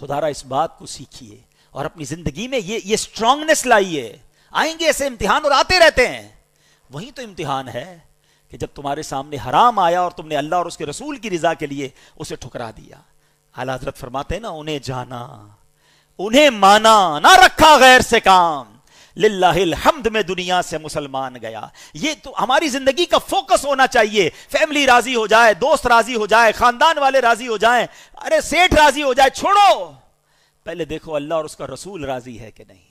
खुदारा इस बात को सीखिए और अपनी जिंदगी में ये ये स्ट्रांगनेस लाइए आएंगे ऐसे इम्तिहान और आते रहते हैं वही तो इम्तिहान है कि जब तुम्हारे सामने हराम आया और तुमने अल्लाह और उसके रसूल की रजा के लिए उसे ठुकरा दिया आला हजरत फरमाते हैं ना उन्हें जाना उन्हें माना ना रखा गैर से काम हमद में दुनिया से मुसलमान गया ये तो हमारी जिंदगी का फोकस होना चाहिए फैमिली राजी हो जाए दोस्त राजी हो जाए खानदान वाले राजी हो जाए अरे सेठ राजी हो जाए छोड़ो पहले देखो अल्लाह और उसका रसूल राजी है कि नहीं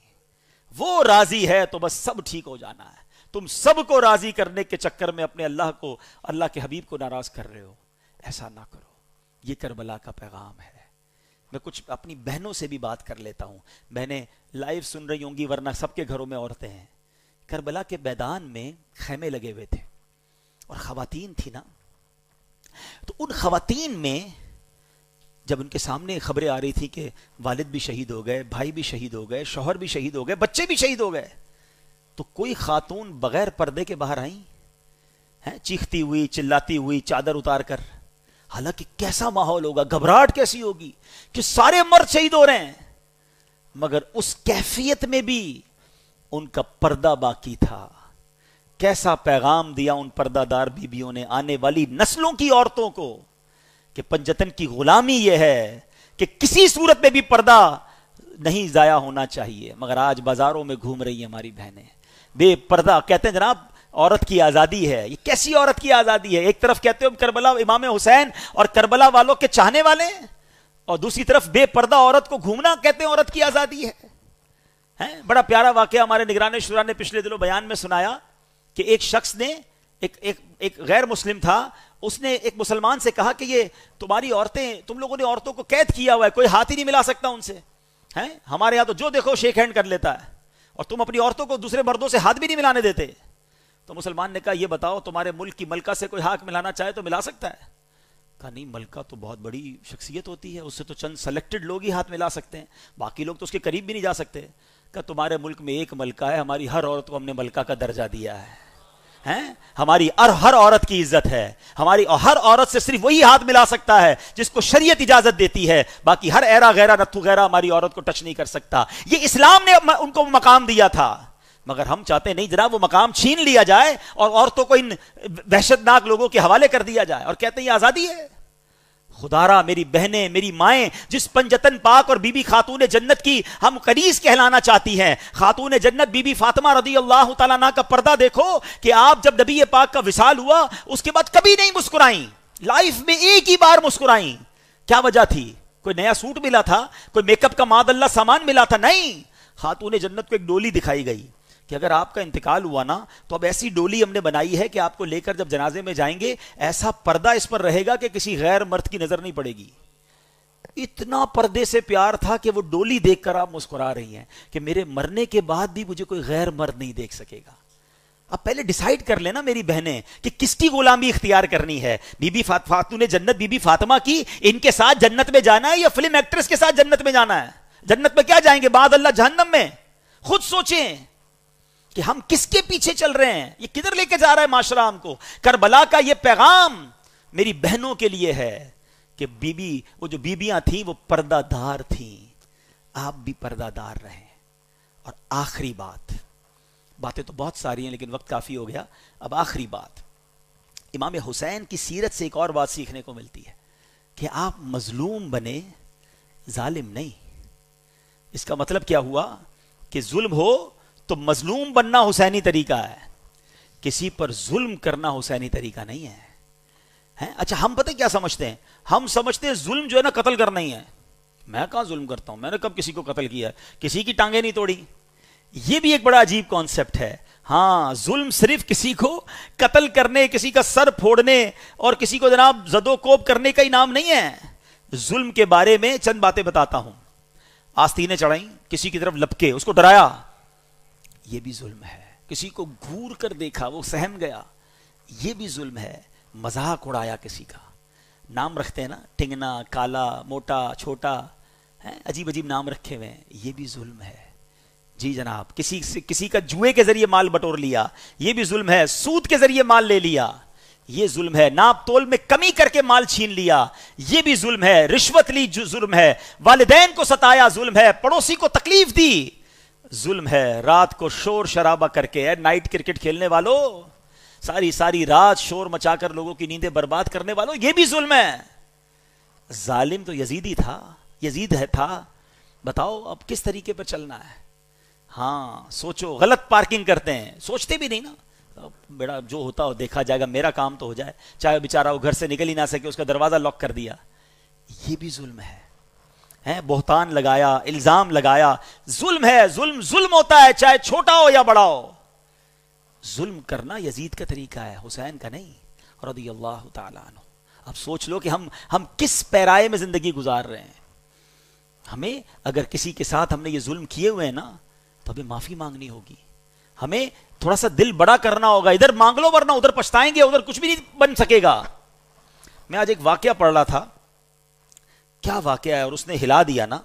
वो राजी है तो बस सब ठीक हो जाना है तुम सबको राजी करने के चक्कर में अपने अल्लाह को अल्लाह के हबीब को नाराज कर रहे हो ऐसा ना करो ये करबला का पैगाम है मैं कुछ अपनी बहनों से भी बात कर लेता हूं बहनें लाइव सुन रही होंगी वरना सबके घरों में औरतें हैं करबला के मैदान में खेमे लगे हुए थे और खातन थी ना तो उन खातन में जब उनके सामने खबरें आ रही थी कि वालिद भी शहीद हो गए भाई भी शहीद हो गए शोहर भी शहीद हो गए बच्चे भी शहीद हो गए तो कोई खातून बगैर पर्दे के बाहर आई हैं चीखती हुई चिल्लाती हुई चादर उतार कर हालांकि कैसा माहौल होगा घबराहट कैसी होगी कि सारे मर्द शहीद हो रहे हैं मगर उस कैफियत में भी उनका पर्दा बाकी था कैसा पैगाम दिया उन पर्दादार बीबियों ने आने वाली नस्लों की औरतों को कि पंजतन की गुलामी यह है कि किसी सूरत में भी पर्दा नहीं जाया होना चाहिए मगर आज बाजारों में घूम रही है हमारी बहनें बेपर्दा कहते हैं जनाब औरत की आज़ादी है ये कैसी औरत की आज़ादी है एक तरफ कहते हो करबला इमाम हुसैन और करबला वालों के चाहने वाले और दूसरी तरफ बेपर्दा औरत को घूमना कहते हैं औरत की आज़ादी है हैं बड़ा प्यारा वाक्य हमारे निगरानी शुरा ने पिछले दिनों बयान में सुनाया कि एक शख्स ने एक एक एक गैर मुस्लिम था उसने एक मुसलमान से कहा कि ये तुम्हारी औरतें तुम लोगों ने औरतों को कैद किया हुआ है कोई हाथ ही नहीं मिला सकता उनसे है हमारे यहाँ तो जो देखो शेख हैंड कर लेता है और तुम अपनी औरतों को दूसरे मर्दों से हाथ भी नहीं मिलाने देते तो मुसलमान ने कहा यह बताओ तुम्हारे मुल्क की मलका से कोई हाथ मिलाना चाहे तो मिला सकता है कहा नहीं मलका तो बहुत बड़ी शख्सियत होती है उससे तो चंद सेलेक्टेड लोग ही हाथ मिला सकते हैं बाकी लोग तो उसके करीब भी नहीं जा सकते कहा तुम्हारे मुल्क में एक मलका है हमारी हर औरत को हमने मलका का दर्जा दिया है हैं हमारी हर हर औरत की इज्जत है हमारी हर औरत से सिर्फ वही हाथ मिला सकता है जिसको शरीयत इजाजत देती है बाकी हर एरा गैरा नथु गैरा हमारी औरत को टच नहीं कर सकता ये इस्लाम ने उनको मकाम दिया था मगर हम चाहते नहीं जरा वो मकाम छीन लिया जाए और औरतों को इन वहशतनाक लोगों के हवाले कर दिया जाए और कहते हैं आज़ादी है खुदारा मेरी बहनें मेरी माएँ जिस पंजतन पाक और बीबी खातून जन्नत की हम कनीस कहलाना चाहती हैं खातून जन्नत बीबी फातिमा रदी अल्लाह तला का पर्दा देखो कि आप जब नबी पाक का विशाल हुआ उसके बाद कभी नहीं मुस्कुराई लाइफ में एक ही बार मुस्कुराई क्या वजह थी कोई नया सूट मिला था कोई मेकअप का मादल्ला सामान मिला था नहीं खातून जन्नत को एक डोली दिखाई गई कि अगर आपका इंतकाल हुआ ना तो अब ऐसी डोली हमने बनाई है कि आपको लेकर जब जनाजे में जाएंगे ऐसा पर्दा इस पर रहेगा कि किसी गैर मर्द की नजर नहीं पड़ेगी इतना पर्दे से प्यार था कि वो डोली देखकर आप मुस्कुरा रही हैं कि मेरे मरने के बाद भी मुझे कोई गैर मर्द नहीं देख सकेगा अब पहले डिसाइड कर लेना मेरी बहनें कि किसकी गुलामी इख्तियार करनी है बीबी फातू ने जन्नत बीबी फातिमा की इनके साथ जन्नत में जाना है या फिल्म एक्ट्रेस के साथ जन्नत में जाना है जन्नत में क्या जाएंगे बाद अल्लाह जहन्नम में खुद सोचें कि हम किसके पीछे चल रहे हैं ये किधर लेके जा रहा है माशरा को करबला का ये पैगाम मेरी बहनों के लिए है कि बीबी वो जो बीबियां थी वो पर्दादार थी आप भी पर्दादार रहे और आखिरी बात बातें तो बहुत सारी हैं लेकिन वक्त काफी हो गया अब आखिरी बात इमाम हुसैन की सीरत से एक और बात सीखने को मिलती है कि आप मजलूम बने जालिम नहीं इसका मतलब क्या हुआ कि जुल्म हो तो मजलूम बनना हुसैनी तरीका है किसी पर जुल्म करना हुसैनी तरीका नहीं है हैं अच्छा हम पता क्या समझते हैं हम समझते हैं जुल्म जो है ना कत्ल करना ही है मैं कहाँ जुल्म करता हूं मैंने कब किसी को कत्ल किया किसी की टांगे नहीं तोड़ी यह भी एक बड़ा अजीब कॉन्सेप्ट है हाँ जुल्म सिर्फ किसी को कत्ल करने किसी का सर फोड़ने और किसी को जनाब जदोकोप करने का ही नाम नहीं है जुल्म के बारे में चंद बातें बताता हूं आस्तीने चढ़ाई किसी की तरफ लपके उसको डराया ये भी जुल्म है किसी को घूर कर देखा वो सहम गया ये भी जुल्म है मजाक उड़ाया किसी का नाम रखते हैं ना टिंगना काला मोटा छोटा है अजीब अजीब नाम रखे हुए हैं ये भी जुल्म है जी जनाब किसी से किसी का जुए के जरिए माल बटोर लिया ये भी जुल्म है सूद के जरिए माल ले लिया ये जुल्म है नाप तोल में कमी करके माल छीन लिया ये भी जुल्म है रिश्वत ली जुल्म है वालदेन को सताया जुल्म है पड़ोसी को तकलीफ दी जुल्म है रात को शोर शराबा करके है नाइट क्रिकेट खेलने वालों सारी सारी रात शोर मचाकर लोगों की नींदें बर्बाद करने वालों ये भी जुल्म है जालिम तो यजीदी था यजीद है था बताओ अब किस तरीके पर चलना है हाँ सोचो गलत पार्किंग करते हैं सोचते भी नहीं ना अब बेटा जो होता हो देखा जाएगा मेरा काम तो हो जाए चाहे बेचारा वो घर से निकल ही ना सके उसका दरवाज़ा लॉक कर दिया ये भी जुल्म है हैं बोहतान लगाया इल्ज़ाम लगाया जुल्म है जुल्म जुल्म होता है चाहे छोटा हो या बड़ा हो जुल्म करना यजीद का तरीका है हुसैन का नहीं रदी अल्लाह तु अब सोच लो कि हम हम किस पैराए में ज़िंदगी गुजार रहे हैं हमें अगर किसी के साथ हमने ये जुल्म किए हुए हैं ना तो हमें माफ़ी मांगनी होगी हमें थोड़ा सा दिल बड़ा करना होगा इधर मांग लो वरना उधर पछताएंगे उधर कुछ भी नहीं बन सकेगा मैं आज एक वाक्य पढ़ रहा था क्या वाक्य है और उसने हिला दिया ना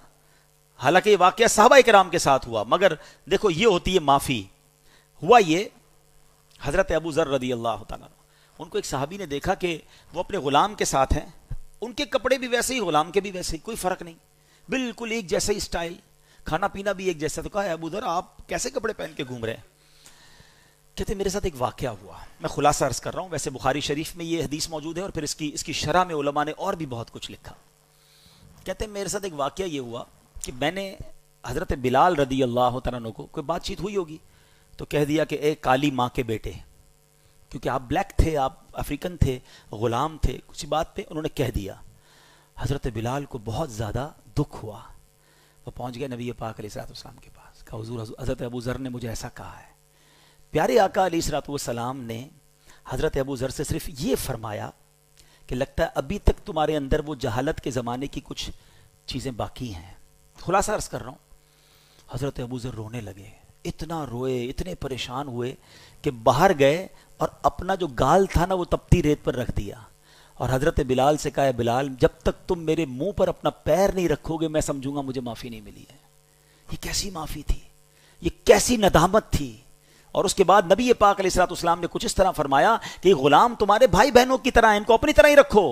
हालांकि ये वाक्य साहबा कराम के साथ हुआ मगर देखो ये होती है माफ़ी हुआ ये हज़रत अबू ज़र रदी अल्लाह उनको एक साहबी ने देखा कि वो अपने ग़ुलाम के साथ हैं उनके कपड़े भी वैसे ही ग़ुलाम के भी वैसे ही कोई फ़र्क नहीं बिल्कुल एक जैसे ही स्टाइल खाना पीना भी एक जैसा तो कहा अबू ज़र आप कैसे कपड़े पहन के घूम रहे हैं कहते मेरे साथ एक वाक्य हुआ मैं खुलासा अर्ज कर रहा हूँ वैसे बुखारी शरीफ में ये हदीस मौजूद है और फिर इसकी इसकी शरह में उलमा ने और भी बहुत कुछ लिखा कहते मेरे साथ एक वाक्य ये हुआ कि मैंने हज़रत बिलाल रदी अल्लाह तन को कोई बातचीत हुई होगी तो कह दिया कि ए काली माँ के बेटे क्योंकि आप ब्लैक थे आप अफ्रीकन थे ग़ुलाम थे कुछ बात पे उन्होंने कह दिया हज़रत बिलाल को बहुत ज़्यादा दुख हुआ वो पहुँच गए नबी पाक सलाम के पास कहा हजूर हज़रत अबू ज़र ने मुझे ऐसा कहा है प्यारे आका अली सलाम ने हज़रत अबू ज़र से सिर्फ ये फरमाया कि लगता है अभी तक तुम्हारे अंदर वो जहालत के ज़माने की कुछ चीज़ें बाकी हैं खुलासा अर्ज कर रहा हूँ हज़रत अबूज़र रोने लगे इतना रोए इतने परेशान हुए कि बाहर गए और अपना जो गाल था ना वो तपती रेत पर रख दिया और हज़रत बिलाल से कहा बिलाल जब तक तुम मेरे मुंह पर अपना पैर नहीं रखोगे मैं समझूंगा मुझे माफ़ी नहीं मिली है ये कैसी माफ़ी थी ये कैसी नदामत थी और उसके बाद नबी पाक सलाम ने कुछ इस तरह फरमाया कि गुलाम तुम्हारे भाई बहनों की तरह इनको अपनी तरह ही रखो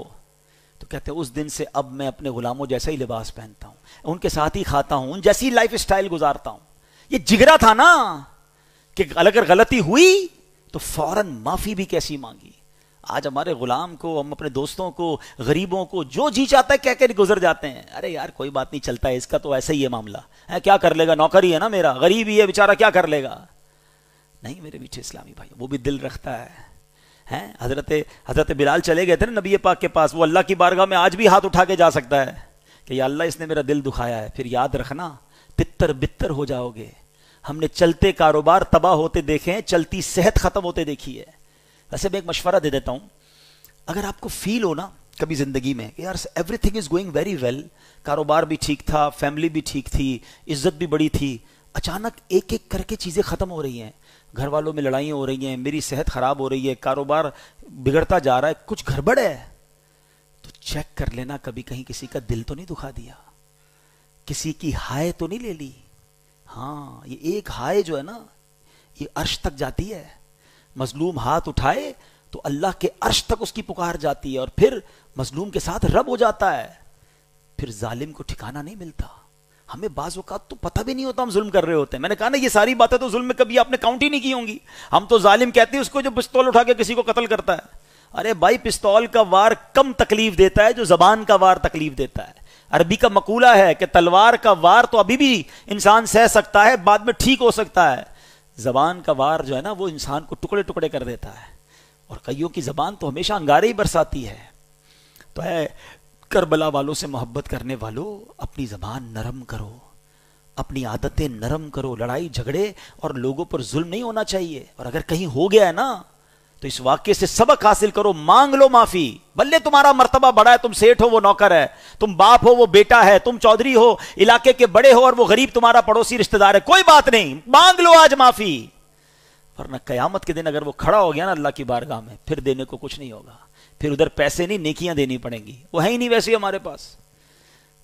तो कहते हैं उस दिन से अब मैं अपने गुलामों जैसा ही लिबास पहनता हूं उनके साथ ही खाता हूं उन जैसी लाइफ स्टाइल गुजारता हूं ये जिगरा था ना कि अगर गलती हुई तो फौरन माफी भी कैसी मांगी आज हमारे गुलाम को हम अपने दोस्तों को गरीबों को जो जी चाहता है कह के गुजर जाते हैं अरे यार कोई बात नहीं चलता है इसका तो ऐसा ही है मामला है क्या कर लेगा नौकरी है ना मेरा गरीब ही है बेचारा क्या कर लेगा नहीं मेरे पीछे इस्लामी भाई वो भी दिल रखता है हैं हजरत हजरत बिलाल चले गए थे ना नबी पाक के पास वो अल्लाह की बारगाह में आज भी हाथ उठा के जा सकता है कि या अल्लाह इसने मेरा दिल दुखाया है फिर याद रखना तितर बितर हो जाओगे हमने चलते कारोबार तबाह होते देखे हैं चलती सेहत ख़त्म होते देखी है वैसे मैं एक मशवरा दे देता हूँ अगर आपको फील हो ना कभी ज़िंदगी में यार everything is going very well कारोबार भी ठीक था फैमिली भी ठीक थी इज्जत भी बड़ी थी अचानक एक एक करके चीज़ें ख़त्म हो रही हैं घर वालों में लड़ाइयाँ हो रही हैं मेरी सेहत ख़राब हो रही है कारोबार बिगड़ता जा रहा है कुछ गड़बड़ है तो चेक कर लेना कभी कहीं किसी का दिल तो नहीं दुखा दिया किसी की हाय तो नहीं ले ली हाँ ये एक हाय जो है ना ये अर्श तक जाती है मजलूम हाथ उठाए तो अल्लाह के अर्श तक उसकी पुकार जाती है और फिर मजलूम के साथ रब हो जाता है फिर जालिम को ठिकाना नहीं मिलता हमें बाज तो पता भी नहीं होता हम जुल्म कर रहे होते हैं मैंने कहा ना ये सारी बातें तो जुल्म में कभी आपने काउंट ही नहीं की होंगी हम तो जालिम कहते हैं उसको जो पिस्तौल उठा के किसी को कत्ल करता है अरे भाई पिस्तौल का वार कम तकलीफ देता है जो जबान का वार तकलीफ देता है अरबी का मकूला है कि तलवार का वार तो अभी भी इंसान सह सकता है बाद में ठीक हो सकता है जबान का वार जो है ना वो इंसान को टुकड़े टुकड़े कर देता है और कईयों की जबान तो हमेशा अंगारे ही बरसाती है तो है करबला वालों से मोहब्बत करने वालों अपनी जबान नरम करो अपनी आदतें नरम करो लड़ाई झगड़े और लोगों पर जुल्म नहीं होना चाहिए और अगर कहीं हो गया है ना तो इस वाक्य से सबक हासिल करो मांग लो माफी बल्ले तुम्हारा मर्तबा बड़ा है तुम सेठ हो वो नौकर है तुम बाप हो वो बेटा है तुम चौधरी हो इलाके के बड़े हो और वो गरीब तुम्हारा पड़ोसी रिश्तेदार है कोई बात नहीं मांग लो आज माफी वरना कयामत के दिन अगर वो खड़ा हो गया ना अल्लाह की बारगाह में फिर देने को कुछ नहीं होगा फिर उधर पैसे नहीं नेकियां देनी पड़ेंगी वो है ही नहीं वैसे हमारे पास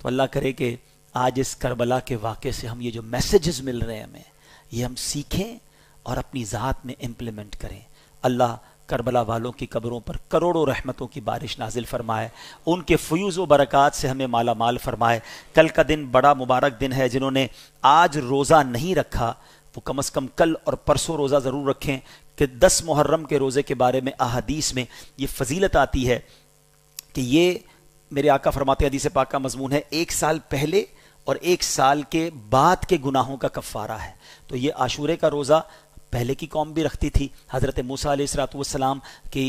तो अल्लाह करे कि आज इस करबला के वाक़े से हम ये जो मैसेजेस मिल रहे हैं हमें ये हम सीखें और अपनी ज़ात में इम्प्लीमेंट करें अल्लाह करबला वालों की कब्रों पर करोड़ों रहमतों की बारिश नाजिल फरमाए उनके फ्यूज़ व बरक़ात से हमें माला माल फरमाए कल का दिन बड़ा मुबारक दिन है जिन्होंने आज रोज़ा नहीं रखा वो कम अज़ कम कल और परसों रोज़ा ज़रूर रखें कि दस मुहर्रम के रोज़े के बारे में अहदीस में ये फजीलत आती है कि ये मेरे आका फरमाते हदीस पाक का मजमून है एक साल पहले और एक साल के बाद के गुनाहों का कफ़ारा है तो ये आशूरे का रोज़ा पहले की कौम भी रखती थी हज़रत मूसा सलाम की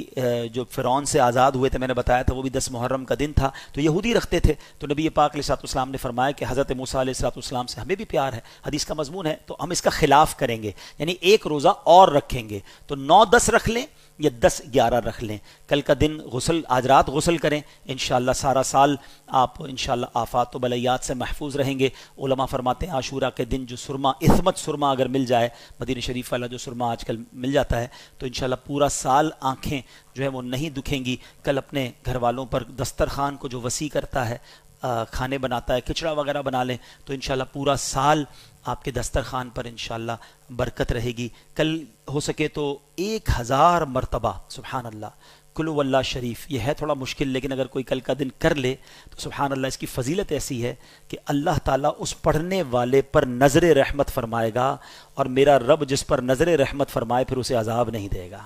जो फ़िरौन से आज़ाद हुए थे मैंने बताया था वो भी दस मुहर्रम का दिन था तो यहूदी रखते थे तो नबी पाक सलाम ने फरमाया कि हज़रत मूसा सलाम से हमें भी प्यार है हदीस का मजमून है तो हम इसका खिलाफ करेंगे यानी एक रोज़ा और रखेंगे तो नौ दस रख लें या दस ग्यारह रख लें कल का दिन गसल आज रात गसल करें इन सारा साल आप इन आफात व बलयात से महफूज रहेंगे उलमा फरमाते हैं आशूरा के दिन जो सुरमा इसमत सुरमा अगर मिल जाए मदीन शरीफ वाला जो सुरमा आजकल मिल जाता है तो इन पूरा साल आँखें जो है वो नहीं दुखेंगी कल अपने घर वालों पर दस्तरखान को जो वसी करता है खाने बनाता है खिचड़ा वगैरह बना लें तो इन पूरा साल आपके दस्तरखान पर इन बरकत रहेगी कल हो सके तो एक हज़ार मरतबा सुबहान अल्लाह कुल्ला शरीफ यह है थोड़ा मुश्किल लेकिन अगर कोई कल का दिन कर ले तो सुबहान अल्लाह इसकी फजीलत ऐसी है कि अल्लाह ताला उस पढ़ने वाले पर नज़र रहमत फरमाएगा और मेरा रब जिस पर नज़र रहमत फरमाए फिर उसे अजाब नहीं देगा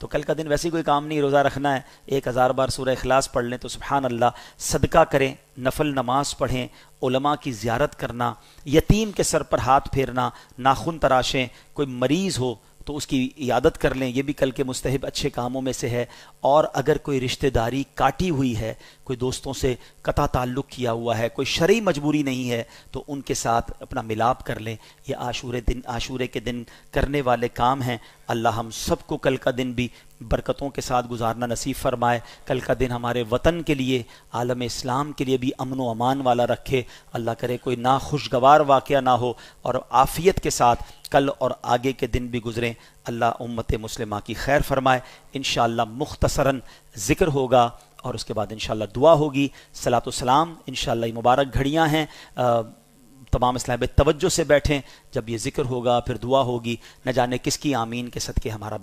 तो कल का दिन वैसे कोई काम नहीं रोज़ा रखना है एक हज़ार बार सूर्य अखलास पढ़ लें तो सुबहान अल्लाह सदका करें नफल नमाज पढ़ें उलमा की ज्यारत करना यतीम के सर पर हाथ फेरना नाखून तराशें कोई मरीज़ हो तो उसकी यादत कर लें ये भी कल के मुस्तहब अच्छे कामों में से है और अगर कोई रिश्तेदारी काटी हुई है कोई दोस्तों से कता ताल्लुक़ किया हुआ है कोई शर्य मजबूरी नहीं है तो उनके साथ अपना मिलाप कर लें यह आशूरे दिन आशूरे के दिन करने वाले काम हैं अल्लाह हम सबको कल का दिन भी बरकतों के साथ गुजारना नसीब फरमाए कल का दिन हमारे वतन के लिए आलम इस्लाम के लिए भी अमन व अमान वाला रखे अल्लाह करे कोई ना खुशगवार वाक़ ना हो और आफ़ियत के साथ कल और आगे के दिन भी गुजरें अल्लाह उम्मत मुस्लिम की खैर फरमाए इन मुख्तसरन ज़िक्र होगा और उसके बाद इन दुआ होगी सलात सलाम इन मुबारक घड़ियाँ हैं तमाम इस्लाब तवज्जो से बैठें जब ये जिक्र होगा फिर दुआ होगी न जाने किसकी आमीन के सदक़े हमारा